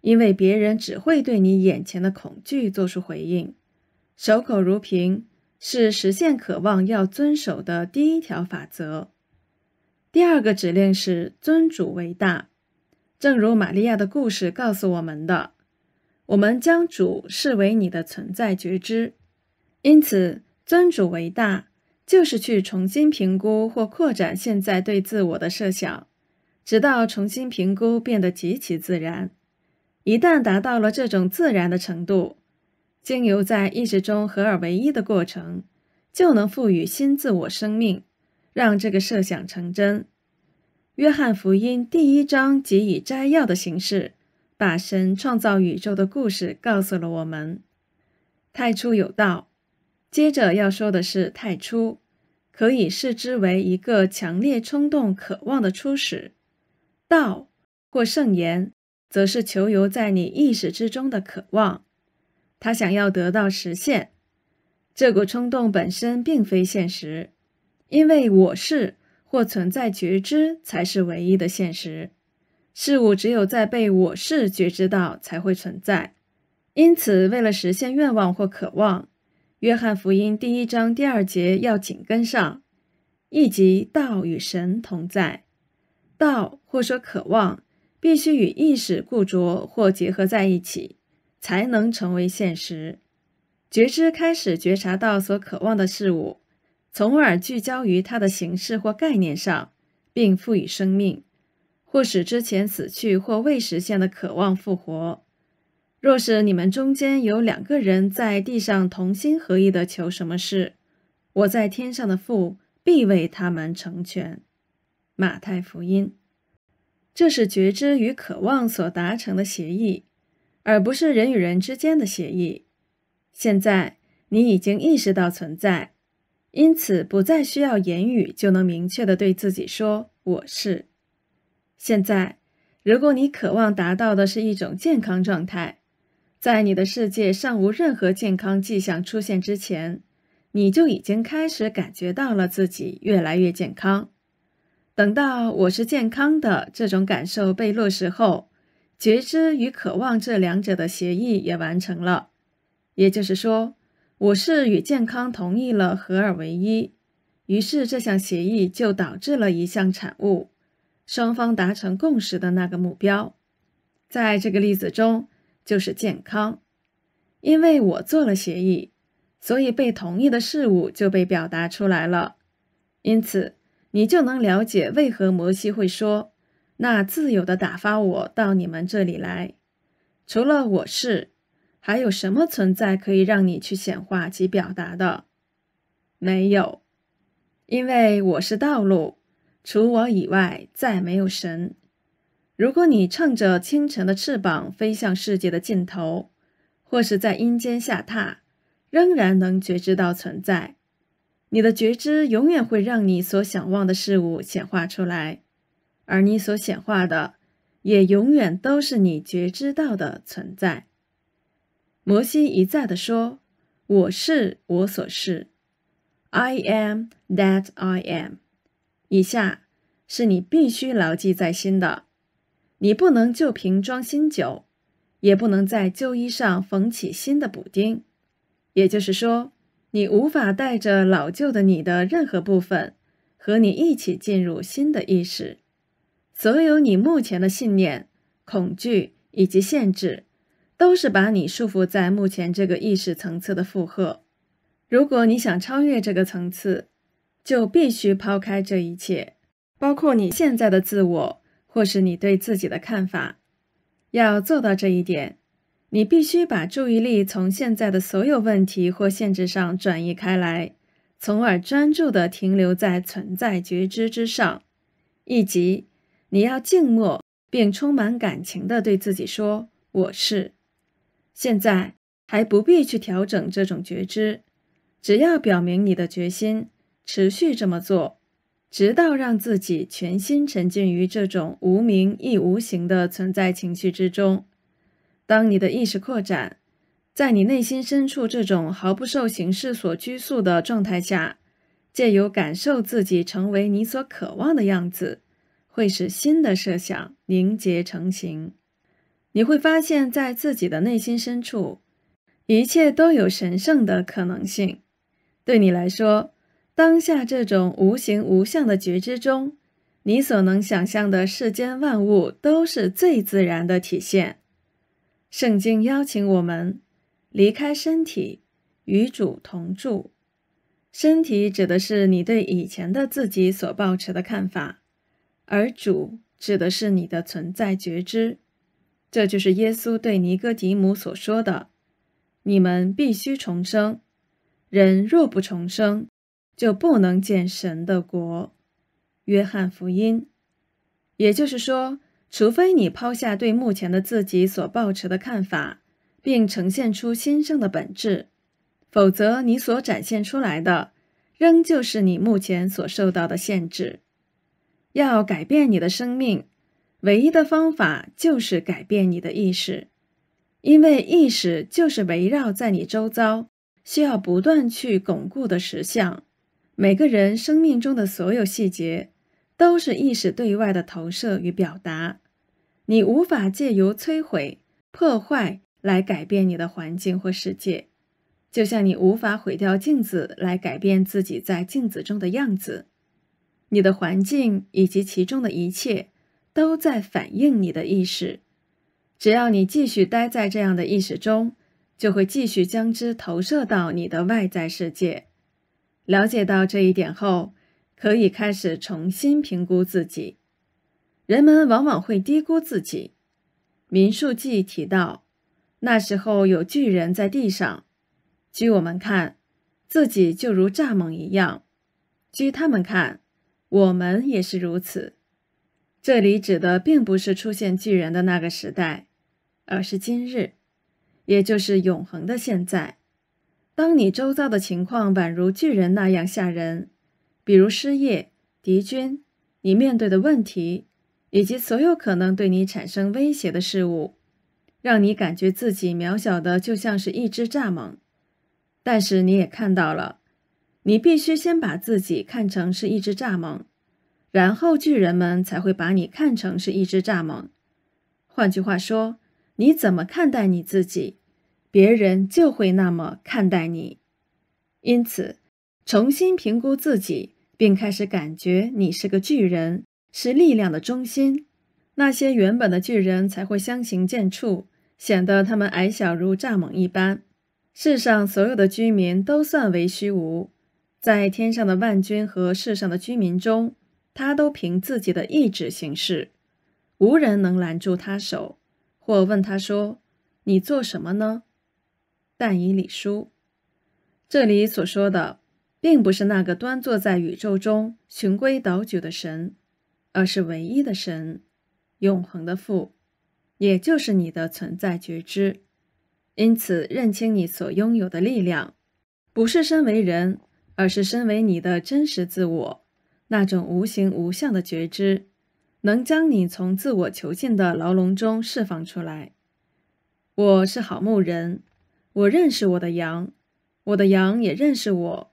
因为别人只会对你眼前的恐惧做出回应。守口如瓶是实现渴望要遵守的第一条法则。第二个指令是尊主为大，正如玛利亚的故事告诉我们的，我们将主视为你的存在觉知，因此尊主为大就是去重新评估或扩展现在对自我的设想，直到重新评估变得极其自然。一旦达到了这种自然的程度，经由在意识中合而为一的过程，就能赋予新自我生命。让这个设想成真。约翰福音第一章即以摘要的形式，把神创造宇宙的故事告诉了我们。太初有道，接着要说的是太初，可以视之为一个强烈冲动、渴望的初始。道或圣言，则是囚游在你意识之中的渴望，他想要得到实现。这股冲动本身并非现实。因为我是或存在觉知才是唯一的现实，事物只有在被我是觉知到才会存在。因此，为了实现愿望或渴望，《约翰福音》第一章第二节要紧跟上，以及道与神同在，道或说渴望必须与意识固着或结合在一起，才能成为现实。觉知开始觉察到所渴望的事物。从而聚焦于它的形式或概念上，并赋予生命，或使之前死去或未实现的渴望复活。若是你们中间有两个人在地上同心合意的求什么事，我在天上的父必为他们成全。马太福音，这是觉知与渴望所达成的协议，而不是人与人之间的协议。现在你已经意识到存在。因此，不再需要言语就能明确的对自己说“我是”。现在，如果你渴望达到的是一种健康状态，在你的世界上无任何健康迹象出现之前，你就已经开始感觉到了自己越来越健康。等到“我是健康的”这种感受被落实后，觉知与渴望这两者的协议也完成了。也就是说。我是与健康同意了合二为一，于是这项协议就导致了一项产物，双方达成共识的那个目标，在这个例子中就是健康。因为我做了协议，所以被同意的事物就被表达出来了。因此，你就能了解为何摩西会说：“那自由的打发我到你们这里来。”除了我是。还有什么存在可以让你去显化及表达的？没有，因为我是道路，除我以外再没有神。如果你乘着清晨的翅膀飞向世界的尽头，或是在阴间下榻，仍然能觉知到存在。你的觉知永远会让你所想望的事物显化出来，而你所显化的也永远都是你觉知到的存在。摩西一再的说：“我是我所是，I am that I am。”以下是你必须牢记在心的：你不能旧瓶装新酒，也不能在旧衣上缝起新的补丁。也就是说，你无法带着老旧的你的任何部分和你一起进入新的意识。所有你目前的信念、恐惧以及限制。都是把你束缚在目前这个意识层次的负荷。如果你想超越这个层次，就必须抛开这一切，包括你现在的自我或是你对自己的看法。要做到这一点，你必须把注意力从现在的所有问题或限制上转移开来，从而专注地停留在存在觉知之上。以及，你要静默并充满感情地对自己说：“我是。”现在还不必去调整这种觉知，只要表明你的决心，持续这么做，直到让自己全心沉浸于这种无名亦无形的存在情绪之中。当你的意识扩展，在你内心深处这种毫不受形式所拘束的状态下，借由感受自己成为你所渴望的样子，会使新的设想凝结成型。你会发现，在自己的内心深处，一切都有神圣的可能性。对你来说，当下这种无形无相的觉知中，你所能想象的世间万物都是最自然的体现。圣经邀请我们离开身体，与主同住。身体指的是你对以前的自己所抱持的看法，而主指的是你的存在觉知。这就是耶稣对尼哥底母所说的：“你们必须重生，人若不重生，就不能见神的国。”约翰福音。也就是说，除非你抛下对目前的自己所抱持的看法，并呈现出新生的本质，否则你所展现出来的，仍旧是你目前所受到的限制。要改变你的生命。唯一的方法就是改变你的意识，因为意识就是围绕在你周遭需要不断去巩固的实相。每个人生命中的所有细节都是意识对外的投射与表达。你无法借由摧毁、破坏来改变你的环境或世界，就像你无法毁掉镜子来改变自己在镜子中的样子。你的环境以及其中的一切。都在反映你的意识。只要你继续待在这样的意识中，就会继续将之投射到你的外在世界。了解到这一点后，可以开始重新评估自己。人们往往会低估自己。《民数记》提到，那时候有巨人在地上。据我们看，自己就如蚱蜢一样；据他们看，我们也是如此。这里指的并不是出现巨人的那个时代，而是今日，也就是永恒的现在。当你周遭的情况宛如巨人那样吓人，比如失业、敌军，你面对的问题，以及所有可能对你产生威胁的事物，让你感觉自己渺小的就像是一只蚱蜢。但是你也看到了，你必须先把自己看成是一只蚱蜢。然后，巨人们才会把你看成是一只蚱蜢。换句话说，你怎么看待你自己，别人就会那么看待你。因此，重新评估自己，并开始感觉你是个巨人，是力量的中心。那些原本的巨人才会相形见绌，显得他们矮小如蚱蜢一般。世上所有的居民都算为虚无，在天上的万军和世上的居民中。他都凭自己的意志行事，无人能拦住他手，或问他说：“你做什么呢？”但以理书这里所说的，并不是那个端坐在宇宙中循规蹈矩的神，而是唯一的神，永恒的父，也就是你的存在觉知。因此，认清你所拥有的力量，不是身为人，而是身为你的真实自我。那种无形无相的觉知，能将你从自我囚禁的牢笼中释放出来。我是好牧人，我认识我的羊，我的羊也认识我，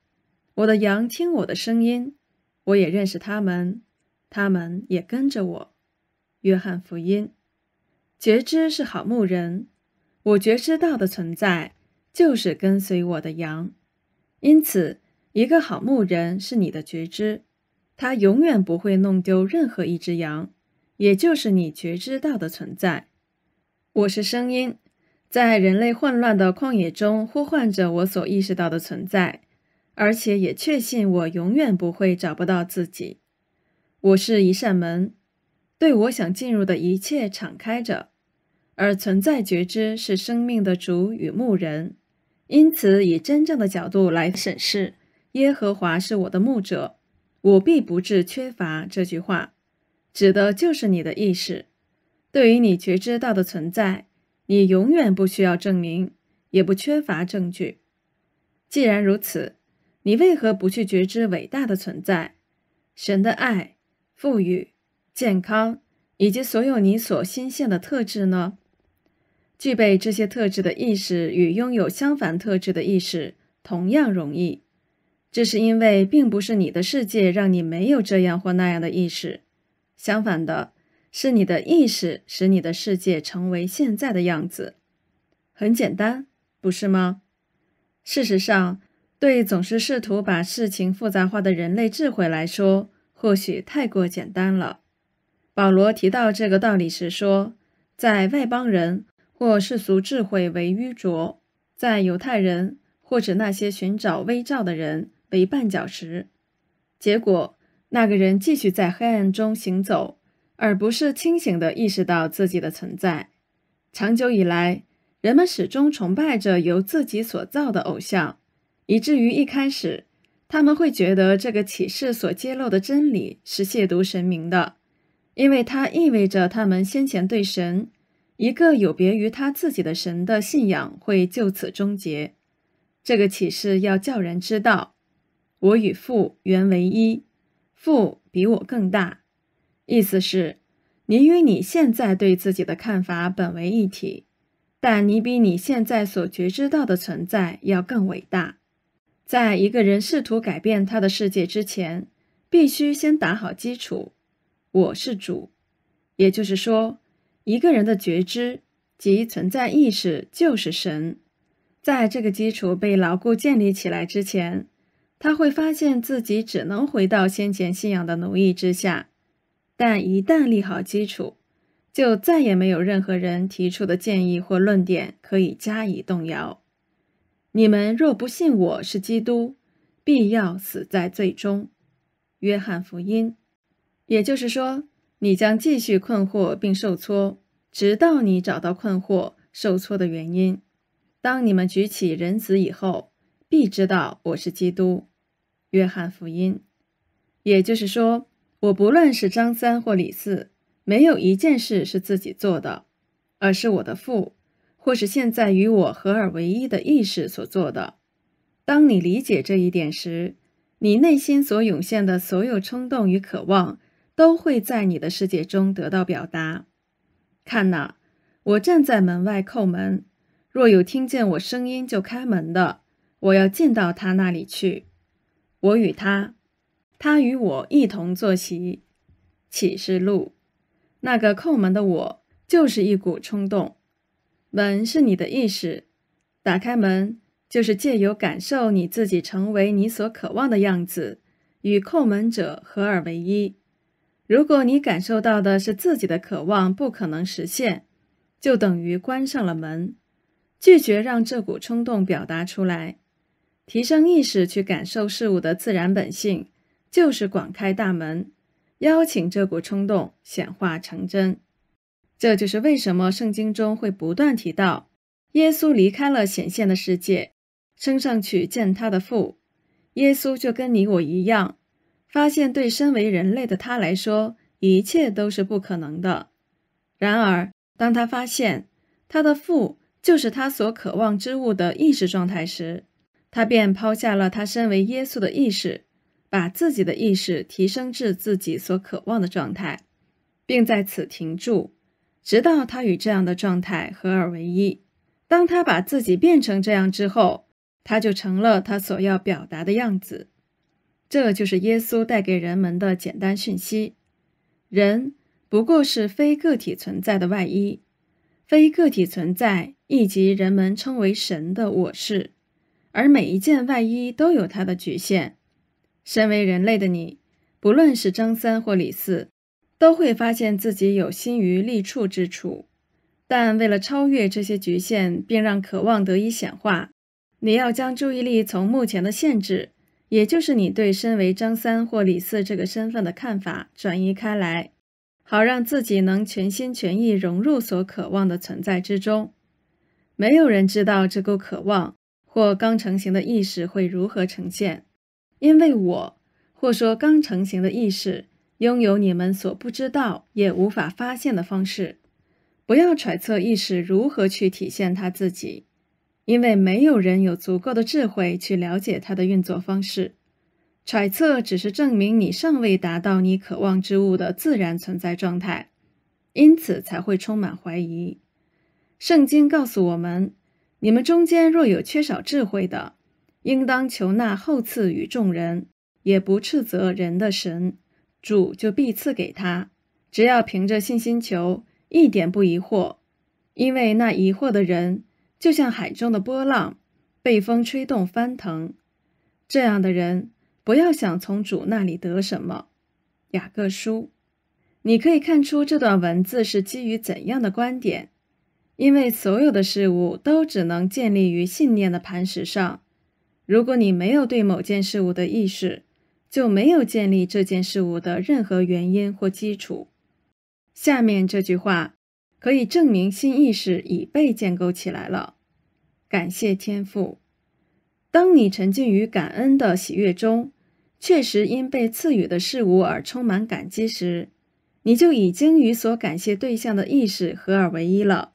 我的羊听我的声音，我也认识他们，他们也跟着我。约翰福音，觉知是好牧人，我觉知到的存在就是跟随我的羊，因此，一个好牧人是你的觉知。它永远不会弄丢任何一只羊，也就是你觉知到的存在。我是声音，在人类混乱的旷野中呼唤着我所意识到的存在，而且也确信我永远不会找不到自己。我是一扇门，对我想进入的一切敞开着。而存在觉知是生命的主与牧人，因此以真正的角度来审视，耶和华是我的牧者。我必不至缺乏这句话，指的就是你的意识。对于你觉知到的存在，你永远不需要证明，也不缺乏证据。既然如此，你为何不去觉知伟大的存在、神的爱、富裕、健康，以及所有你所心鲜的特质呢？具备这些特质的意识与拥有相反特质的意识，同样容易。这是因为，并不是你的世界让你没有这样或那样的意识，相反的是你的意识使你的世界成为现在的样子。很简单，不是吗？事实上，对总是试图把事情复杂化的人类智慧来说，或许太过简单了。保罗提到这个道理时说，在外邦人或世俗智慧为愚拙，在犹太人或者那些寻找微照的人。为绊脚石，结果那个人继续在黑暗中行走，而不是清醒地意识到自己的存在。长久以来，人们始终崇拜着由自己所造的偶像，以至于一开始，他们会觉得这个启示所揭露的真理是亵渎神明的，因为它意味着他们先前对神——一个有别于他自己的神的信仰会就此终结。这个启示要叫人知道。我与父原为一，父比我更大。意思是，你与你现在对自己的看法本为一体，但你比你现在所觉知到的存在要更伟大。在一个人试图改变他的世界之前，必须先打好基础。我是主，也就是说，一个人的觉知及存在意识就是神。在这个基础被牢固建立起来之前。他会发现自己只能回到先前信仰的奴役之下，但一旦立好基础，就再也没有任何人提出的建议或论点可以加以动摇。你们若不信我是基督，必要死在最终。约翰福音，也就是说，你将继续困惑并受挫，直到你找到困惑受挫的原因。当你们举起人子以后。必知道我是基督，约翰福音。也就是说，我不论是张三或李四，没有一件事是自己做的，而是我的父，或是现在与我合而为一的意识所做的。当你理解这一点时，你内心所涌现的所有冲动与渴望，都会在你的世界中得到表达。看呐，我站在门外叩门，若有听见我声音就开门的。我要进到他那里去，我与他，他与我一同坐席。启示录，那个叩门的我就是一股冲动。门是你的意识，打开门就是借由感受你自己成为你所渴望的样子，与叩门者合而为一。如果你感受到的是自己的渴望不可能实现，就等于关上了门，拒绝让这股冲动表达出来。提升意识去感受事物的自然本性，就是广开大门，邀请这股冲动显化成真。这就是为什么圣经中会不断提到耶稣离开了显现的世界，升上去见他的父。耶稣就跟你我一样，发现对身为人类的他来说，一切都是不可能的。然而，当他发现他的父就是他所渴望之物的意识状态时，他便抛下了他身为耶稣的意识，把自己的意识提升至自己所渴望的状态，并在此停住，直到他与这样的状态合而为一。当他把自己变成这样之后，他就成了他所要表达的样子。这就是耶稣带给人们的简单讯息：人不过是非个体存在的外衣，非个体存在以及人们称为神的我是。而每一件外衣都有它的局限。身为人类的你，不论是张三或李四，都会发现自己有心于利处之处。但为了超越这些局限，并让渴望得以显化，你要将注意力从目前的限制，也就是你对身为张三或李四这个身份的看法转移开来，好让自己能全心全意融入所渴望的存在之中。没有人知道这股渴望。或刚成型的意识会如何呈现？因为我，或说刚成型的意识，拥有你们所不知道也无法发现的方式。不要揣测意识如何去体现它自己，因为没有人有足够的智慧去了解它的运作方式。揣测只是证明你尚未达到你渴望之物的自然存在状态，因此才会充满怀疑。圣经告诉我们。你们中间若有缺少智慧的，应当求那厚赐与众人、也不斥责人的神，主就必赐给他。只要凭着信心求，一点不疑惑，因为那疑惑的人，就像海中的波浪，被风吹动翻腾。这样的人，不要想从主那里得什么。雅各书，你可以看出这段文字是基于怎样的观点？因为所有的事物都只能建立于信念的磐石上。如果你没有对某件事物的意识，就没有建立这件事物的任何原因或基础。下面这句话可以证明新意识已被建构起来了。感谢天赋。当你沉浸于感恩的喜悦中，确实因被赐予的事物而充满感激时，你就已经与所感谢对象的意识合二为一了。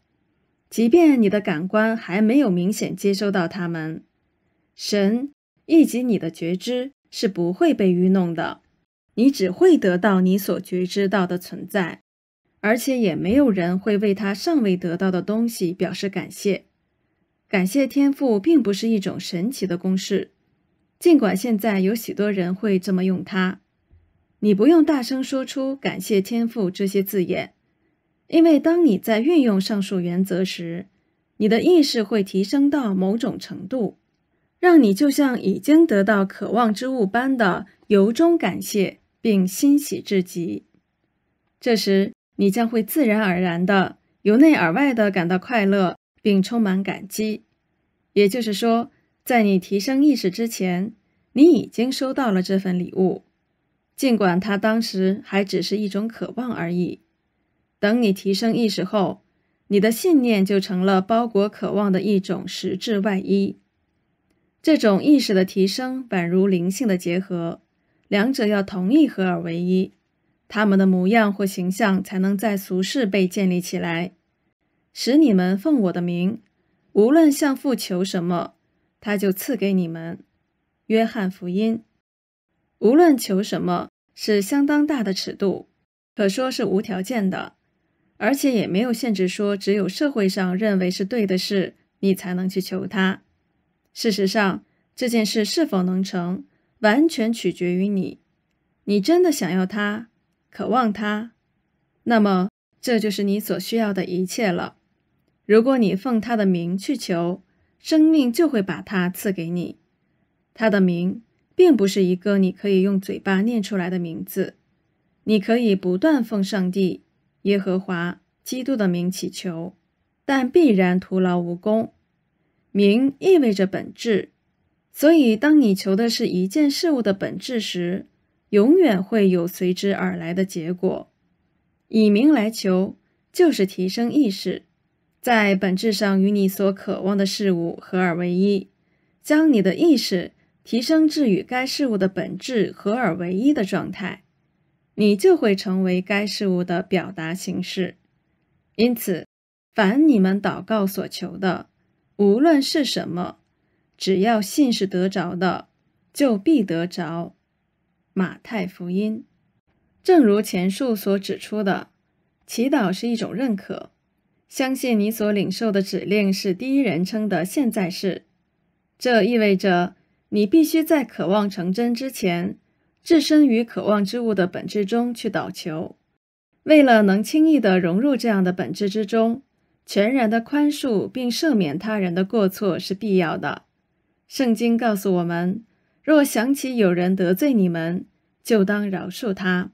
即便你的感官还没有明显接收到它们，神以及你的觉知是不会被愚弄的。你只会得到你所觉知到的存在，而且也没有人会为他尚未得到的东西表示感谢。感谢天赋并不是一种神奇的公式，尽管现在有许多人会这么用它。你不用大声说出“感谢天赋”这些字眼。因为当你在运用上述原则时，你的意识会提升到某种程度，让你就像已经得到渴望之物般的由衷感谢并欣喜至极。这时，你将会自然而然的由内而外的感到快乐并充满感激。也就是说，在你提升意识之前，你已经收到了这份礼物，尽管它当时还只是一种渴望而已。等你提升意识后，你的信念就成了包裹渴望的一种实质外衣。这种意识的提升宛如灵性的结合，两者要同意合而为一，他们的模样或形象才能在俗世被建立起来。使你们奉我的名，无论向父求什么，他就赐给你们。约翰福音，无论求什么是相当大的尺度，可说是无条件的。而且也没有限制说，只有社会上认为是对的事，你才能去求他。事实上，这件事是否能成，完全取决于你。你真的想要他，渴望他，那么这就是你所需要的一切了。如果你奉他的名去求，生命就会把他赐给你。他的名并不是一个你可以用嘴巴念出来的名字，你可以不断奉上帝。耶和华基督的名祈求，但必然徒劳无功。名意味着本质，所以当你求的是一件事物的本质时，永远会有随之而来的结果。以名来求，就是提升意识，在本质上与你所渴望的事物合而为一，将你的意识提升至与该事物的本质合而为一的状态。你就会成为该事物的表达形式。因此，凡你们祷告所求的，无论是什么，只要信是得着的，就必得着。马太福音，正如前述所指出的，祈祷是一种认可，相信你所领受的指令是第一人称的现在式。这意味着你必须在渴望成真之前。置身于渴望之物的本质中去导求，为了能轻易地融入这样的本质之中，全然的宽恕并赦免他人的过错是必要的。圣经告诉我们：若想起有人得罪你们，就当饶恕他，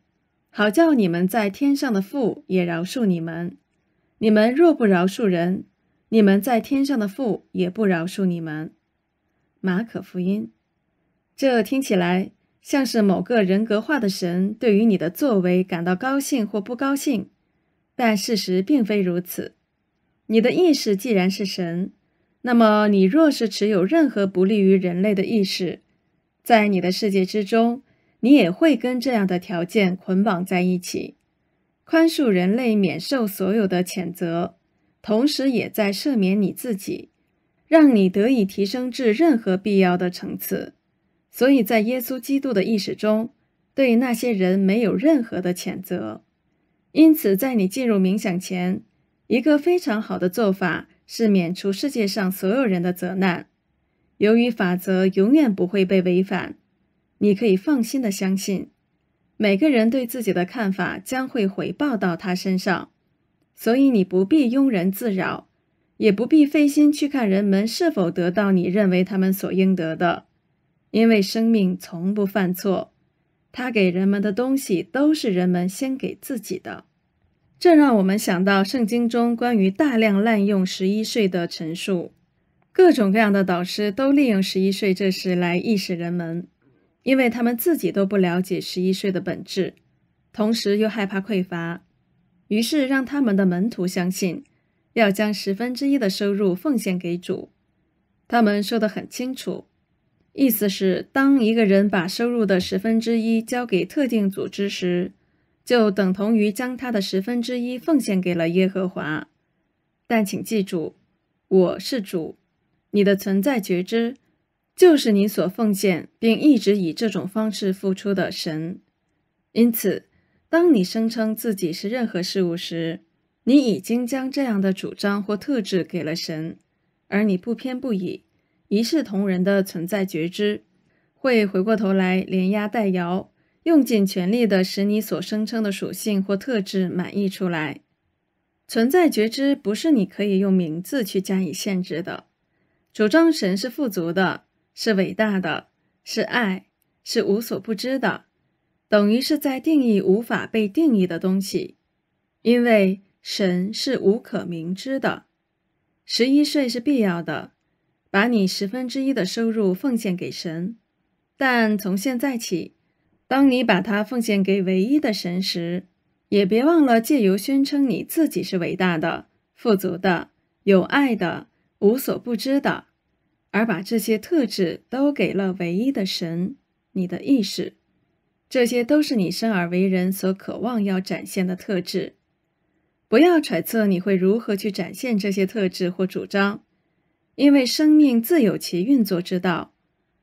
好叫你们在天上的父也饶恕你们。你们若不饶恕人，你们在天上的父也不饶恕你们。马可福音。这听起来。像是某个人格化的神对于你的作为感到高兴或不高兴，但事实并非如此。你的意识既然是神，那么你若是持有任何不利于人类的意识，在你的世界之中，你也会跟这样的条件捆绑在一起。宽恕人类免受所有的谴责，同时也在赦免你自己，让你得以提升至任何必要的层次。所以在耶稣基督的意识中，对那些人没有任何的谴责。因此，在你进入冥想前，一个非常好的做法是免除世界上所有人的责难。由于法则永远不会被违反，你可以放心的相信，每个人对自己的看法将会回报到他身上。所以你不必庸人自扰，也不必费心去看人们是否得到你认为他们所应得的。因为生命从不犯错，他给人们的东西都是人们先给自己的。这让我们想到圣经中关于大量滥用十一岁的陈述。各种各样的导师都利用十一岁这事来意识人们，因为他们自己都不了解十一岁的本质，同时又害怕匮乏，于是让他们的门徒相信要将十分之一的收入奉献给主。他们说得很清楚。意思是，当一个人把收入的十分之一交给特定组织时，就等同于将他的十分之一奉献给了耶和华。但请记住，我是主，你的存在觉知就是你所奉献并一直以这种方式付出的神。因此，当你声称自己是任何事物时，你已经将这样的主张或特质给了神，而你不偏不倚。一视同仁的存在觉知，会回过头来连压带摇，用尽全力的使你所声称的属性或特质满意出来。存在觉知不是你可以用名字去加以限制的。主张神是富足的，是伟大的，是爱，是无所不知的，等于是在定义无法被定义的东西，因为神是无可名之的。十一岁是必要的。把你十分之一的收入奉献给神，但从现在起，当你把它奉献给唯一的神时，也别忘了借由宣称你自己是伟大的、富足的、有爱的、无所不知的，而把这些特质都给了唯一的神——你的意识。这些都是你生而为人所渴望要展现的特质。不要揣测你会如何去展现这些特质或主张。因为生命自有其运作之道，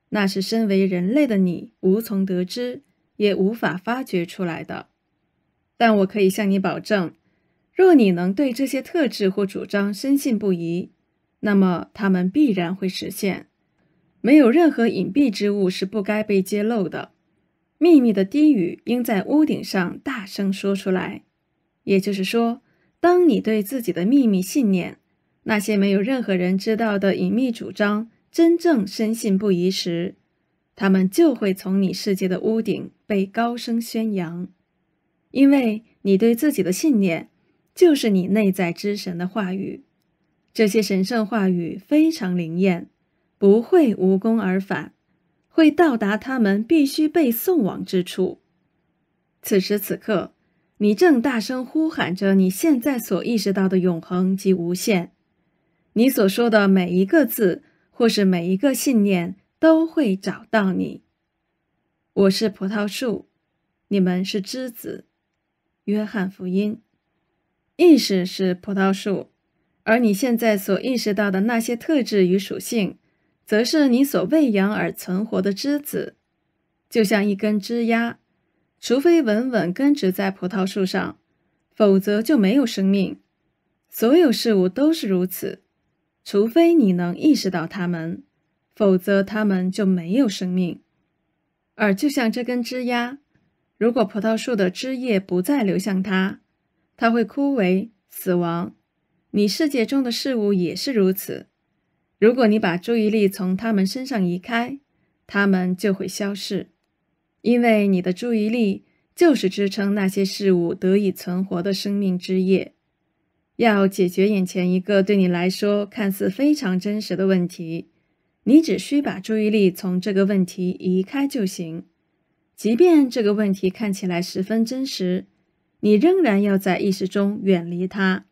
那是身为人类的你无从得知，也无法发掘出来的。但我可以向你保证，若你能对这些特质或主张深信不疑，那么它们必然会实现。没有任何隐蔽之物是不该被揭露的。秘密的低语应在屋顶上大声说出来。也就是说，当你对自己的秘密信念。那些没有任何人知道的隐秘主张，真正深信不疑时，他们就会从你世界的屋顶被高声宣扬，因为你对自己的信念，就是你内在之神的话语。这些神圣话语非常灵验，不会无功而返，会到达他们必须被送往之处。此时此刻，你正大声呼喊着你现在所意识到的永恒及无限。你所说的每一个字，或是每一个信念，都会找到你。我是葡萄树，你们是枝子。约翰福音，意识是葡萄树，而你现在所意识到的那些特质与属性，则是你所喂养而存活的枝子。就像一根枝丫，除非稳稳根植在葡萄树上，否则就没有生命。所有事物都是如此。除非你能意识到它们，否则它们就没有生命。而就像这根枝丫，如果葡萄树的枝叶不再流向它，它会枯萎死亡。你世界中的事物也是如此。如果你把注意力从它们身上移开，它们就会消逝，因为你的注意力就是支撑那些事物得以存活的生命之液。要解决眼前一个对你来说看似非常真实的问题，你只需把注意力从这个问题移开就行。即便这个问题看起来十分真实，你仍然要在意识中远离它，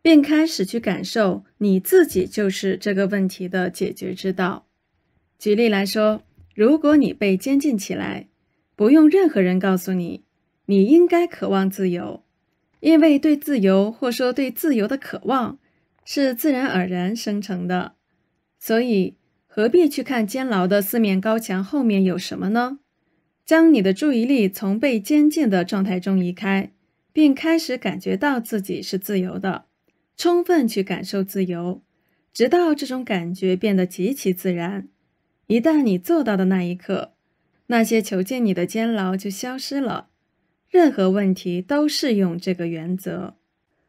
便开始去感受你自己就是这个问题的解决之道。举例来说，如果你被监禁起来，不用任何人告诉你，你应该渴望自由。因为对自由，或说对自由的渴望，是自然而然生成的，所以何必去看监牢的四面高墙后面有什么呢？将你的注意力从被监禁的状态中移开，并开始感觉到自己是自由的，充分去感受自由，直到这种感觉变得极其自然。一旦你做到的那一刻，那些囚禁你的监牢就消失了。任何问题都适用这个原则。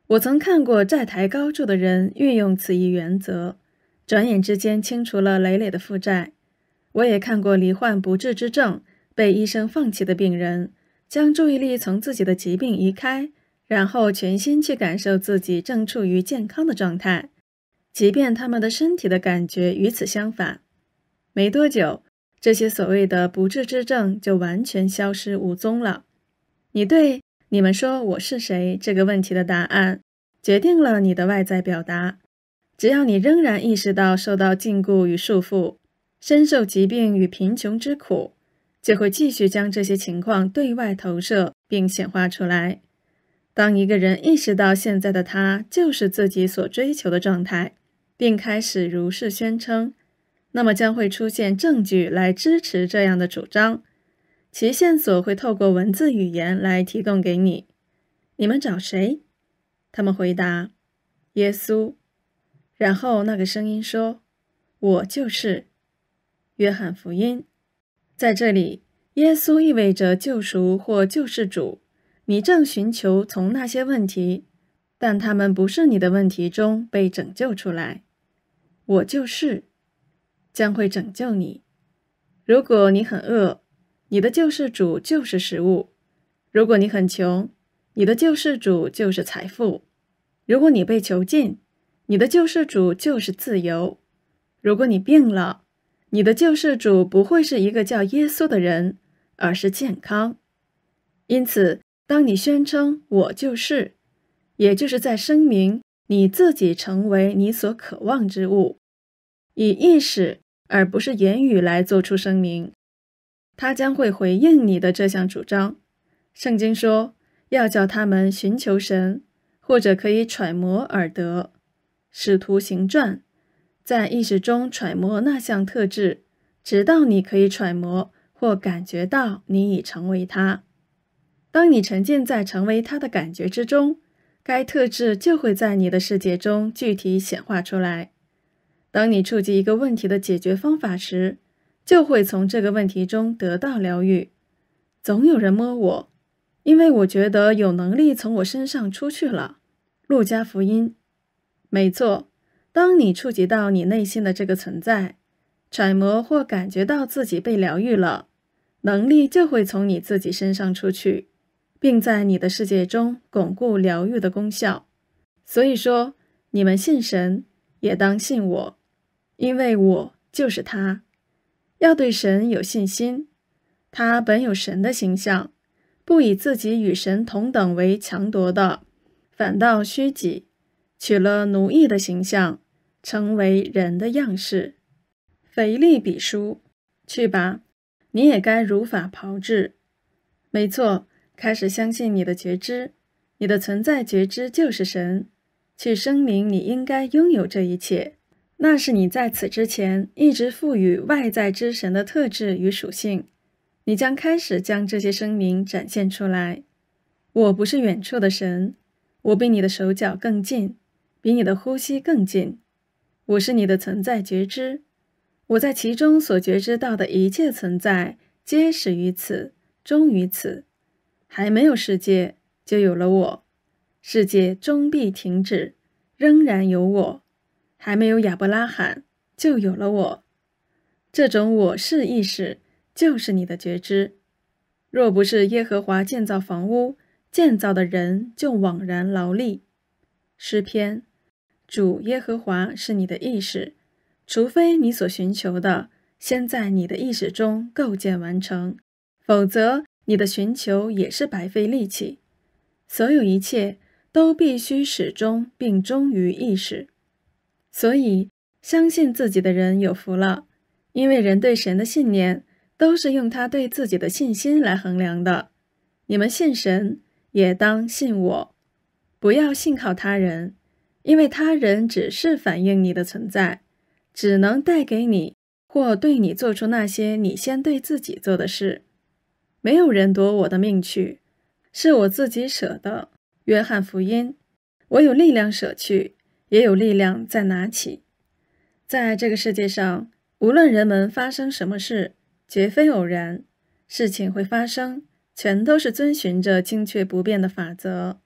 我曾看过债台高筑的人运用此一原则，转眼之间清除了累累的负债。我也看过罹患不治之症、被医生放弃的病人，将注意力从自己的疾病移开，然后全心去感受自己正处于健康的状态，即便他们的身体的感觉与此相反。没多久，这些所谓的不治之症就完全消失无踪了。你对你们说我是谁这个问题的答案，决定了你的外在表达。只要你仍然意识到受到禁锢与束缚，深受疾病与贫穷之苦，就会继续将这些情况对外投射并显化出来。当一个人意识到现在的他就是自己所追求的状态，并开始如是宣称，那么将会出现证据来支持这样的主张。其线索会透过文字语言来提供给你。你们找谁？他们回答：“耶稣。”然后那个声音说：“我就是。”约翰福音在这里，耶稣意味着救赎或救世主。你正寻求从那些问题，但他们不是你的问题中被拯救出来。我就是，将会拯救你。如果你很饿。你的救世主就是食物。如果你很穷，你的救世主就是财富；如果你被囚禁，你的救世主就是自由；如果你病了，你的救世主不会是一个叫耶稣的人，而是健康。因此，当你宣称“我就是”，也就是在声明你自己成为你所渴望之物，以意识而不是言语来做出声明。他将会回应你的这项主张。圣经说要叫他们寻求神，或者可以揣摩尔德。使徒行传在意识中揣摩那项特质，直到你可以揣摩或感觉到你已成为他。当你沉浸在成为他的感觉之中，该特质就会在你的世界中具体显化出来。当你触及一个问题的解决方法时，就会从这个问题中得到疗愈。总有人摸我，因为我觉得有能力从我身上出去了。路加福音，没错。当你触及到你内心的这个存在，揣摩或感觉到自己被疗愈了，能力就会从你自己身上出去，并在你的世界中巩固疗愈的功效。所以说，你们信神，也当信我，因为我就是他。要对神有信心，他本有神的形象，不以自己与神同等为强夺的，反倒虚己，取了奴役的形象，成为人的样式。腓力比书，去吧，你也该如法炮制。没错，开始相信你的觉知，你的存在觉知就是神，去声明你应该拥有这一切。那是你在此之前一直赋予外在之神的特质与属性，你将开始将这些声明展现出来。我不是远处的神，我比你的手脚更近，比你的呼吸更近。我是你的存在觉知，我在其中所觉知到的一切存在皆始于此，终于此。还没有世界，就有了我；世界终必停止，仍然有我。还没有亚伯拉罕，就有了我。这种我是意识，就是你的觉知。若不是耶和华建造房屋，建造的人就枉然劳力。诗篇：主耶和华是你的意识，除非你所寻求的先在你的意识中构建完成，否则你的寻求也是白费力气。所有一切都必须始终并忠于意识。所以，相信自己的人有福了，因为人对神的信念都是用他对自己的信心来衡量的。你们信神，也当信我，不要信靠他人，因为他人只是反映你的存在，只能带给你或对你做出那些你先对自己做的事。没有人夺我的命去，是我自己舍的。约翰福音，我有力量舍去。也有力量在拿起，在这个世界上，无论人们发生什么事，绝非偶然，事情会发生，全都是遵循着精确不变的法则。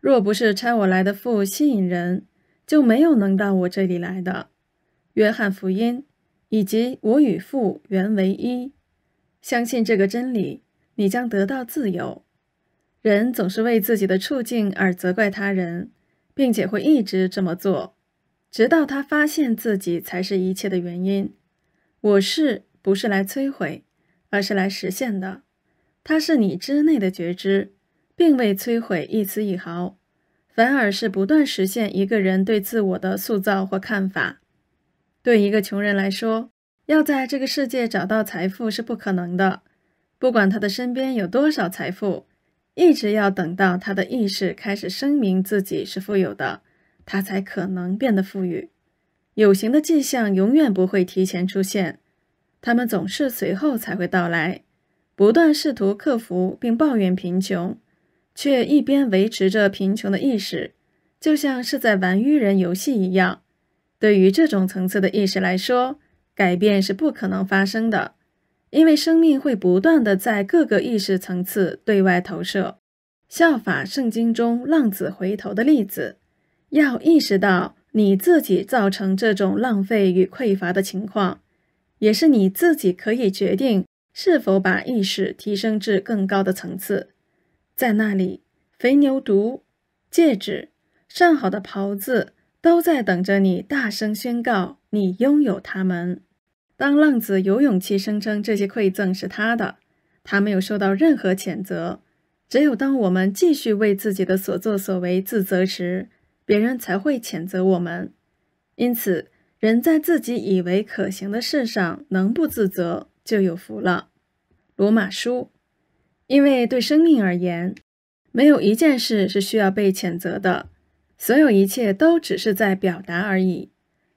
若不是差我来的父吸引人，就没有能到我这里来的。约翰福音，以及我与父原为一。相信这个真理，你将得到自由。人总是为自己的处境而责怪他人。并且会一直这么做，直到他发现自己才是一切的原因。我是不是来摧毁，而是来实现的？它是你之内的觉知，并未摧毁一丝一毫，反而是不断实现一个人对自我的塑造或看法。对一个穷人来说，要在这个世界找到财富是不可能的，不管他的身边有多少财富。一直要等到他的意识开始声明自己是富有的，他才可能变得富裕。有形的迹象永远不会提前出现，他们总是随后才会到来。不断试图克服并抱怨贫穷，却一边维持着贫穷的意识，就像是在玩愚人游戏一样。对于这种层次的意识来说，改变是不可能发生的。因为生命会不断的在各个意识层次对外投射，效法圣经中浪子回头的例子。要意识到你自己造成这种浪费与匮乏的情况，也是你自己可以决定是否把意识提升至更高的层次，在那里，肥牛犊、戒指、上好的袍子都在等着你大声宣告你拥有它们。当浪子有勇气声称这些馈赠是他的，他没有受到任何谴责。只有当我们继续为自己的所作所为自责时，别人才会谴责我们。因此，人在自己以为可行的事上能不自责，就有福了。罗马书，因为对生命而言，没有一件事是需要被谴责的，所有一切都只是在表达而已。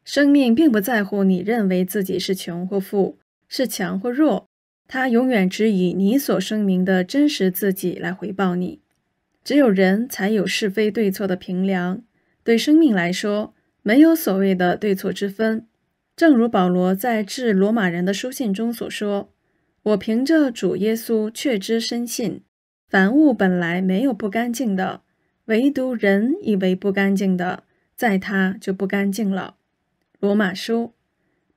生命并不在乎你认为自己是穷或富，是强或弱，它永远只以你所声明的真实自己来回报你。只有人才有是非对错的评量，对生命来说，没有所谓的对错之分。正如保罗在致罗马人的书信中所说：“我凭着主耶稣确知深信，凡物本来没有不干净的，唯独人以为不干净的，在他就不干净了。”罗马书，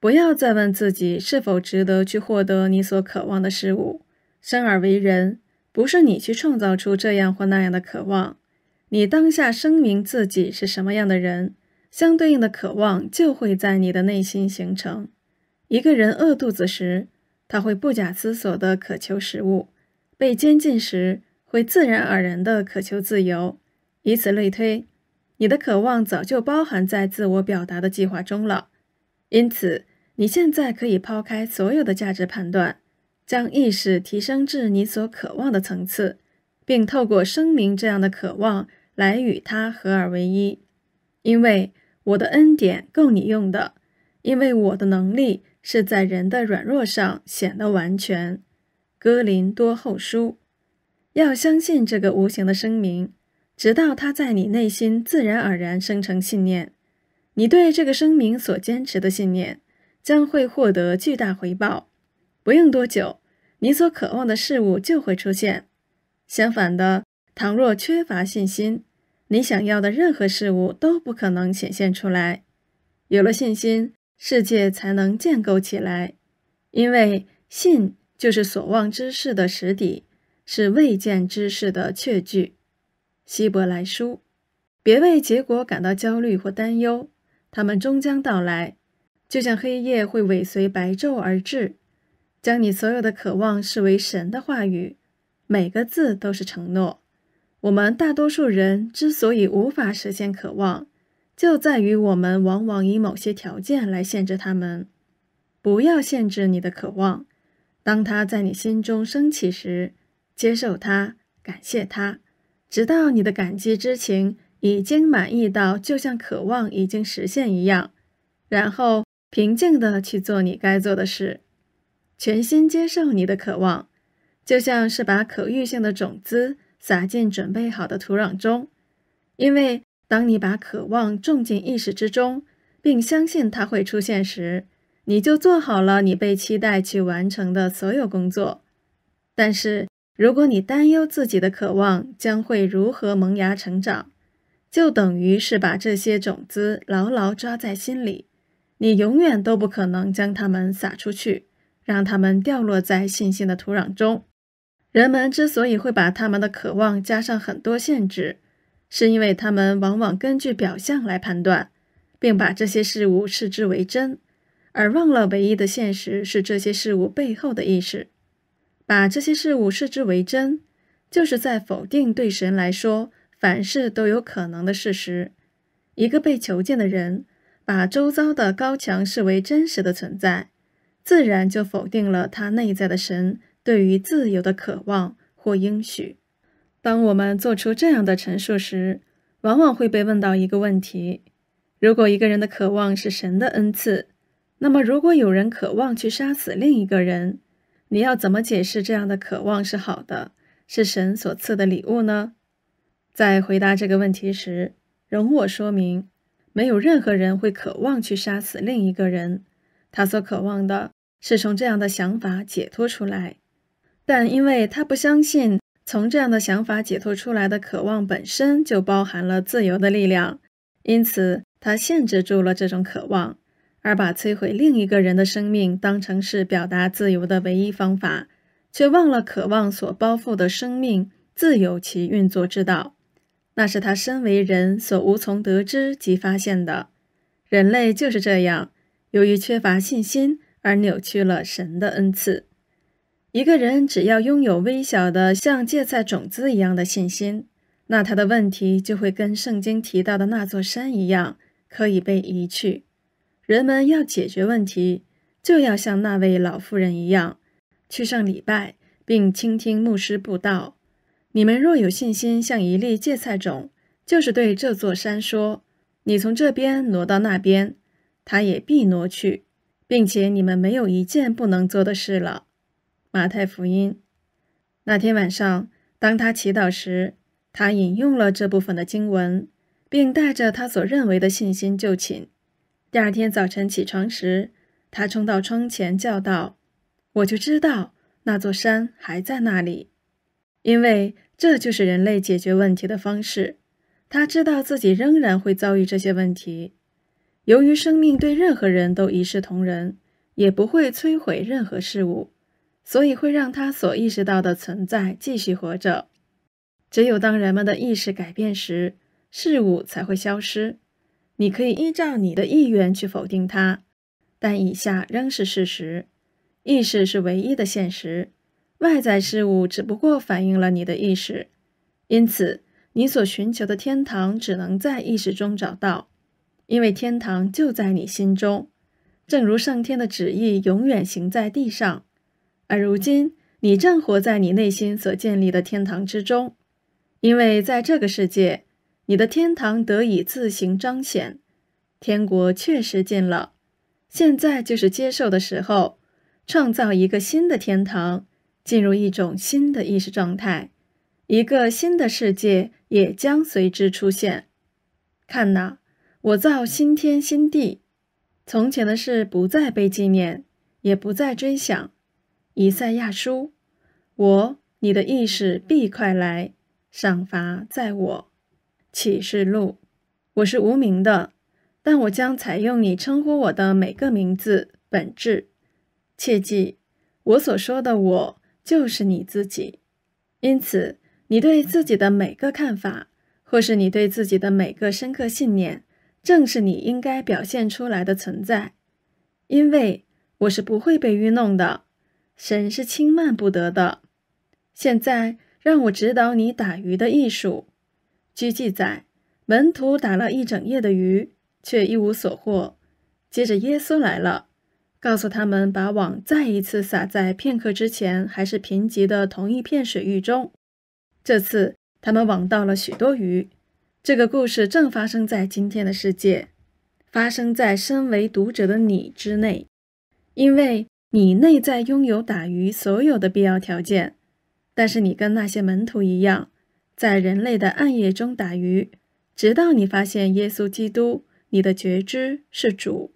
不要再问自己是否值得去获得你所渴望的事物。生而为人，不是你去创造出这样或那样的渴望，你当下声明自己是什么样的人，相对应的渴望就会在你的内心形成。一个人饿肚子时，他会不假思索地渴求食物；被监禁时，会自然而然地渴求自由，以此类推。你的渴望早就包含在自我表达的计划中了，因此你现在可以抛开所有的价值判断，将意识提升至你所渴望的层次，并透过声明这样的渴望来与它合而为一。因为我的恩典够你用的，因为我的能力是在人的软弱上显得完全。哥林多后书，要相信这个无形的声明。直到它在你内心自然而然生成信念，你对这个声明所坚持的信念将会获得巨大回报。不用多久，你所渴望的事物就会出现。相反的，倘若缺乏信心，你想要的任何事物都不可能显现出来。有了信心，世界才能建构起来，因为信就是所望之事的实底，是未见之事的确据。希伯来书，别为结果感到焦虑或担忧，他们终将到来，就像黑夜会尾随白昼而至。将你所有的渴望视为神的话语，每个字都是承诺。我们大多数人之所以无法实现渴望，就在于我们往往以某些条件来限制他们。不要限制你的渴望，当它在你心中升起时，接受它，感谢它。直到你的感激之情已经满意到，就像渴望已经实现一样，然后平静的去做你该做的事，全心接受你的渴望，就像是把可育性的种子撒进准备好的土壤中。因为当你把渴望种进意识之中，并相信它会出现时，你就做好了你被期待去完成的所有工作。但是。如果你担忧自己的渴望将会如何萌芽成长，就等于是把这些种子牢牢抓在心里，你永远都不可能将它们撒出去，让它们掉落在信心的土壤中。人们之所以会把他们的渴望加上很多限制，是因为他们往往根据表象来判断，并把这些事物视之为真，而忘了唯一的现实是这些事物背后的意识。把这些事物视之为真，就是在否定对神来说凡事都有可能的事实。一个被囚禁的人把周遭的高墙视为真实的存在，自然就否定了他内在的神对于自由的渴望或应许。当我们做出这样的陈述时，往往会被问到一个问题：如果一个人的渴望是神的恩赐，那么如果有人渴望去杀死另一个人？你要怎么解释这样的渴望是好的，是神所赐的礼物呢？在回答这个问题时，容我说明，没有任何人会渴望去杀死另一个人，他所渴望的是从这样的想法解脱出来。但因为他不相信从这样的想法解脱出来的渴望本身就包含了自由的力量，因此他限制住了这种渴望。而把摧毁另一个人的生命当成是表达自由的唯一方法，却忘了渴望所包覆的生命自有其运作之道，那是他身为人所无从得知及发现的。人类就是这样，由于缺乏信心而扭曲了神的恩赐。一个人只要拥有微小的像芥菜种子一样的信心，那他的问题就会跟圣经提到的那座山一样，可以被移去。人们要解决问题，就要像那位老妇人一样，去上礼拜，并倾听牧师布道。你们若有信心，像一粒芥菜种，就是对这座山说：“你从这边挪到那边，它也必挪去。”并且你们没有一件不能做的事了。马太福音。那天晚上，当他祈祷时，他引用了这部分的经文，并带着他所认为的信心就寝。第二天早晨起床时，他冲到窗前叫道：“我就知道那座山还在那里，因为这就是人类解决问题的方式。”他知道自己仍然会遭遇这些问题。由于生命对任何人都一视同仁，也不会摧毁任何事物，所以会让他所意识到的存在继续活着。只有当人们的意识改变时，事物才会消失。你可以依照你的意愿去否定它，但以下仍是事实：意识是唯一的现实，外在事物只不过反映了你的意识。因此，你所寻求的天堂只能在意识中找到，因为天堂就在你心中。正如上天的旨意永远行在地上，而如今你正活在你内心所建立的天堂之中，因为在这个世界。你的天堂得以自行彰显，天国确实近了。现在就是接受的时候，创造一个新的天堂，进入一种新的意识状态，一个新的世界也将随之出现。看呐，我造新天新地，从前的事不再被纪念，也不再追想。以赛亚书，我，你的意识必快来，赏罚在我。启示录，我是无名的，但我将采用你称呼我的每个名字本质。切记，我所说的我就是你自己。因此，你对自己的每个看法，或是你对自己的每个深刻信念，正是你应该表现出来的存在。因为我是不会被愚弄的，神是轻慢不得的。现在，让我指导你打鱼的艺术。据记载，门徒打了一整夜的鱼，却一无所获。接着耶稣来了，告诉他们把网再一次撒在片刻之前还是贫瘠的同一片水域中。这次他们网到了许多鱼。这个故事正发生在今天的世界，发生在身为读者的你之内，因为你内在拥有打鱼所有的必要条件，但是你跟那些门徒一样。在人类的暗夜中打鱼，直到你发现耶稣基督，你的觉知是主。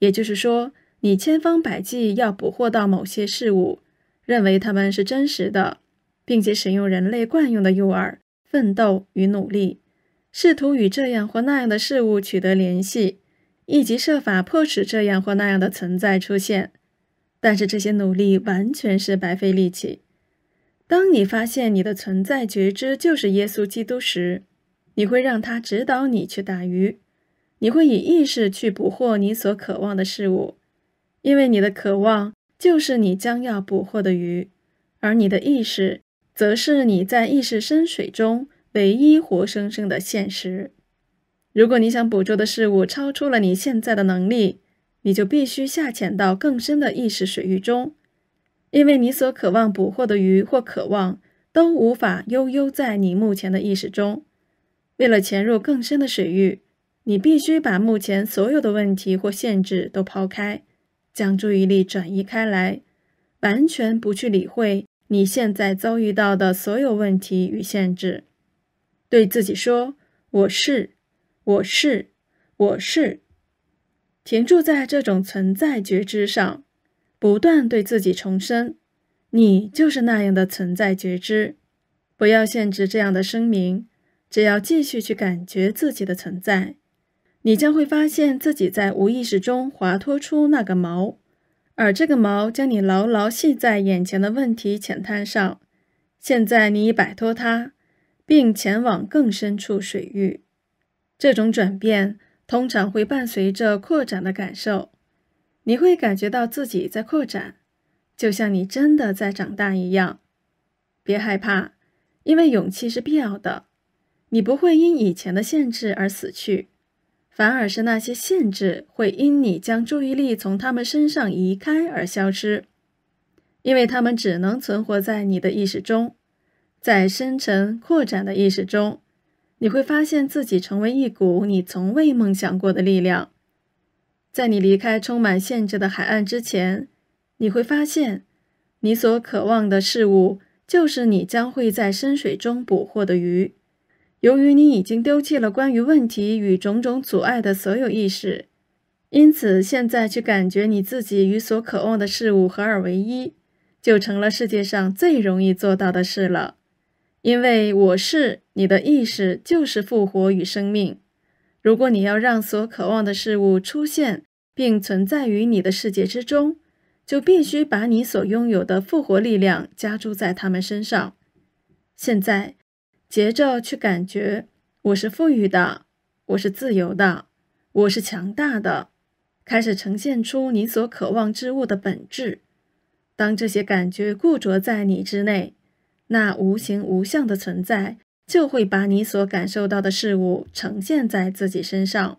也就是说，你千方百计要捕获到某些事物，认为他们是真实的，并且使用人类惯用的诱饵，奋斗与努力，试图与这样或那样的事物取得联系，以及设法迫使这样或那样的存在出现。但是这些努力完全是白费力气。当你发现你的存在觉知就是耶稣基督时，你会让他指导你去打鱼。你会以意识去捕获你所渴望的事物，因为你的渴望就是你将要捕获的鱼，而你的意识则是你在意识深水中唯一活生生的现实。如果你想捕捉的事物超出了你现在的能力，你就必须下潜到更深的意识水域中。因为你所渴望捕获的鱼或渴望都无法悠悠在你目前的意识中。为了潜入更深的水域，你必须把目前所有的问题或限制都抛开，将注意力转移开来，完全不去理会你现在遭遇到的所有问题与限制。对自己说：“我是，我是，我是。”停驻在这种存在觉知上。不断对自己重申：“你就是那样的存在。”觉知，不要限制这样的声明。只要继续去感觉自己的存在，你将会发现自己在无意识中滑脱出那个锚，而这个锚将你牢牢系在眼前的问题浅滩上。现在你已摆脱它，并前往更深处水域。这种转变通常会伴随着扩展的感受。你会感觉到自己在扩展，就像你真的在长大一样。别害怕，因为勇气是必要的。你不会因以前的限制而死去，反而是那些限制会因你将注意力从他们身上移开而消失，因为他们只能存活在你的意识中，在深沉扩展的意识中，你会发现自己成为一股你从未梦想过的力量。在你离开充满限制的海岸之前，你会发现，你所渴望的事物就是你将会在深水中捕获的鱼。由于你已经丢弃了关于问题与种种阻碍的所有意识，因此现在去感觉你自己与所渴望的事物合二为一，就成了世界上最容易做到的事了。因为我是你的意识，就是复活与生命。如果你要让所渴望的事物出现并存在于你的世界之中，就必须把你所拥有的复活力量加注在他们身上。现在，接着去感觉：我是富裕的，我是自由的，我是强大的。开始呈现出你所渴望之物的本质。当这些感觉固着在你之内，那无形无相的存在。就会把你所感受到的事物呈现在自己身上，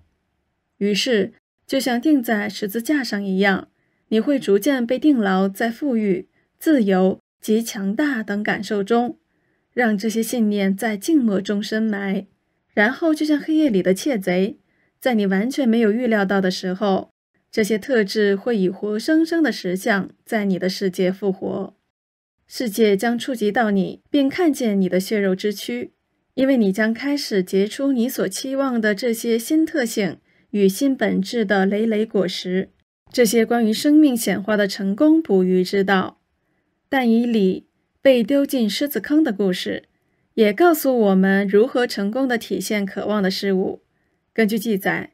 于是就像钉在十字架上一样，你会逐渐被定牢在富裕、自由及强大等感受中，让这些信念在静默中深埋。然后，就像黑夜里的窃贼，在你完全没有预料到的时候，这些特质会以活生生的石像在你的世界复活，世界将触及到你，并看见你的血肉之躯。因为你将开始结出你所期望的这些新特性与新本质的累累果实，这些关于生命显化的成功捕鱼之道。但以理被丢进狮子坑的故事，也告诉我们如何成功的体现渴望的事物。根据记载，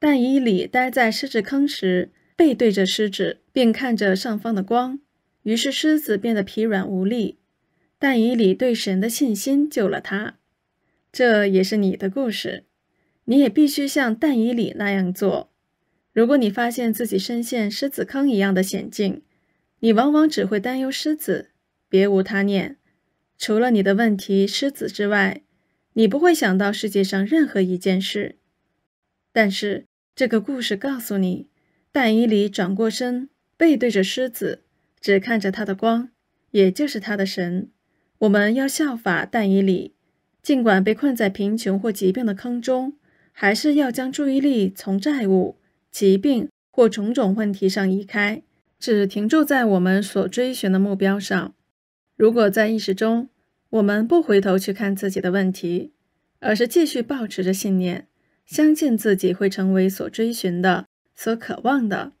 但以理待在狮子坑时，背对着狮子，并看着上方的光，于是狮子变得疲软无力。但以理对神的信心救了他。这也是你的故事，你也必须像但以里那样做。如果你发现自己身陷狮子坑一样的险境，你往往只会担忧狮子，别无他念，除了你的问题、狮子之外，你不会想到世界上任何一件事。但是这个故事告诉你，但以里转过身，背对着狮子，只看着他的光，也就是他的神。我们要效法但以里。尽管被困在贫穷或疾病的坑中，还是要将注意力从债务、疾病或种种问题上移开，只停驻在我们所追寻的目标上。如果在意识中，我们不回头去看自己的问题，而是继续保持着信念，相信自己会成为所追寻的、所渴望的，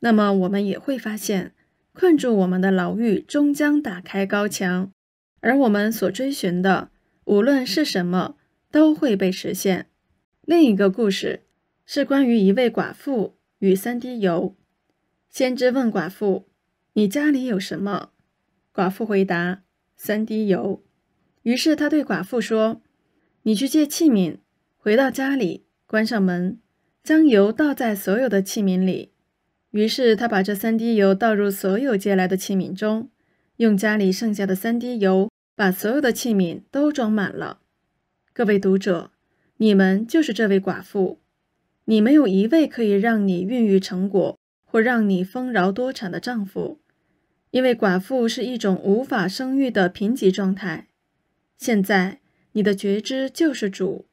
那么我们也会发现，困住我们的牢狱终将打开高墙，而我们所追寻的。无论是什么，都会被实现。另一个故事是关于一位寡妇与三滴油。先知问寡妇：“你家里有什么？”寡妇回答：“三滴油。”于是他对寡妇说：“你去借器皿，回到家里，关上门，将油倒在所有的器皿里。”于是他把这三滴油倒入所有借来的器皿中，用家里剩下的三滴油。把所有的器皿都装满了。各位读者，你们就是这位寡妇。你没有一位可以让你孕育成果或让你丰饶多产的丈夫，因为寡妇是一种无法生育的贫瘠状态。现在，你的觉知就是主，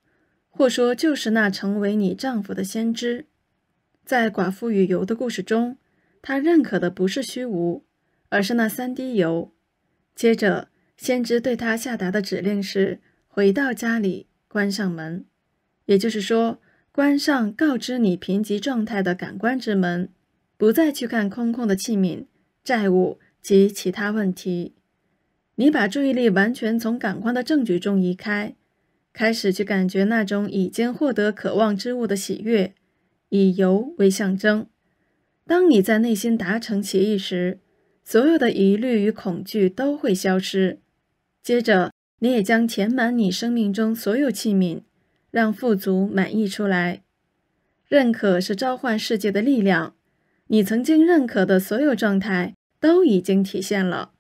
或说就是那成为你丈夫的先知。在寡妇与油的故事中，他认可的不是虚无，而是那三滴油。接着。先知对他下达的指令是：回到家里，关上门。也就是说，关上告知你贫瘠状态的感官之门，不再去看空空的器皿、债务及其他问题。你把注意力完全从感官的证据中移开，开始去感觉那种已经获得渴望之物的喜悦，以油为象征。当你在内心达成协议时，所有的疑虑与恐惧都会消失。接着，你也将填满你生命中所有器皿，让富足满溢出来。认可是召唤世界的力量，你曾经认可的所有状态都已经体现了。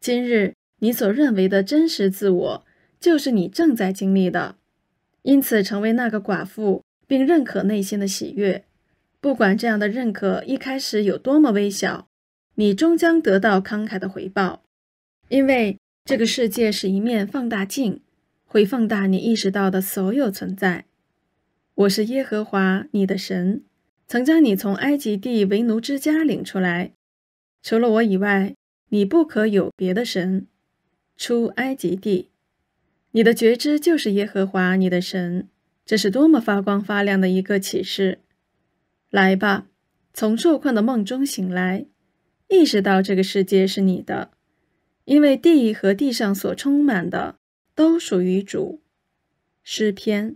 今日你所认为的真实自我，就是你正在经历的。因此，成为那个寡妇，并认可内心的喜悦，不管这样的认可一开始有多么微小，你终将得到慷慨的回报，因为。这个世界是一面放大镜，会放大你意识到的所有存在。我是耶和华你的神，曾将你从埃及地为奴之家领出来。除了我以外，你不可有别的神。出埃及地，你的觉知就是耶和华你的神。这是多么发光发亮的一个启示！来吧，从受困的梦中醒来，意识到这个世界是你的。因为地和地上所充满的都属于主，《诗篇》。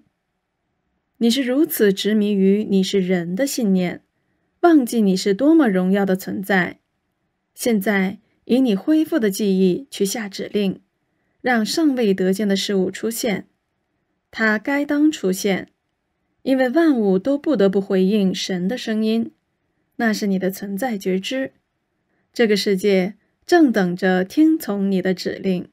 你是如此执迷于你是人的信念，忘记你是多么荣耀的存在。现在以你恢复的记忆去下指令，让尚未得见的事物出现。它该当出现，因为万物都不得不回应神的声音，那是你的存在觉知。这个世界。正等着听从你的指令。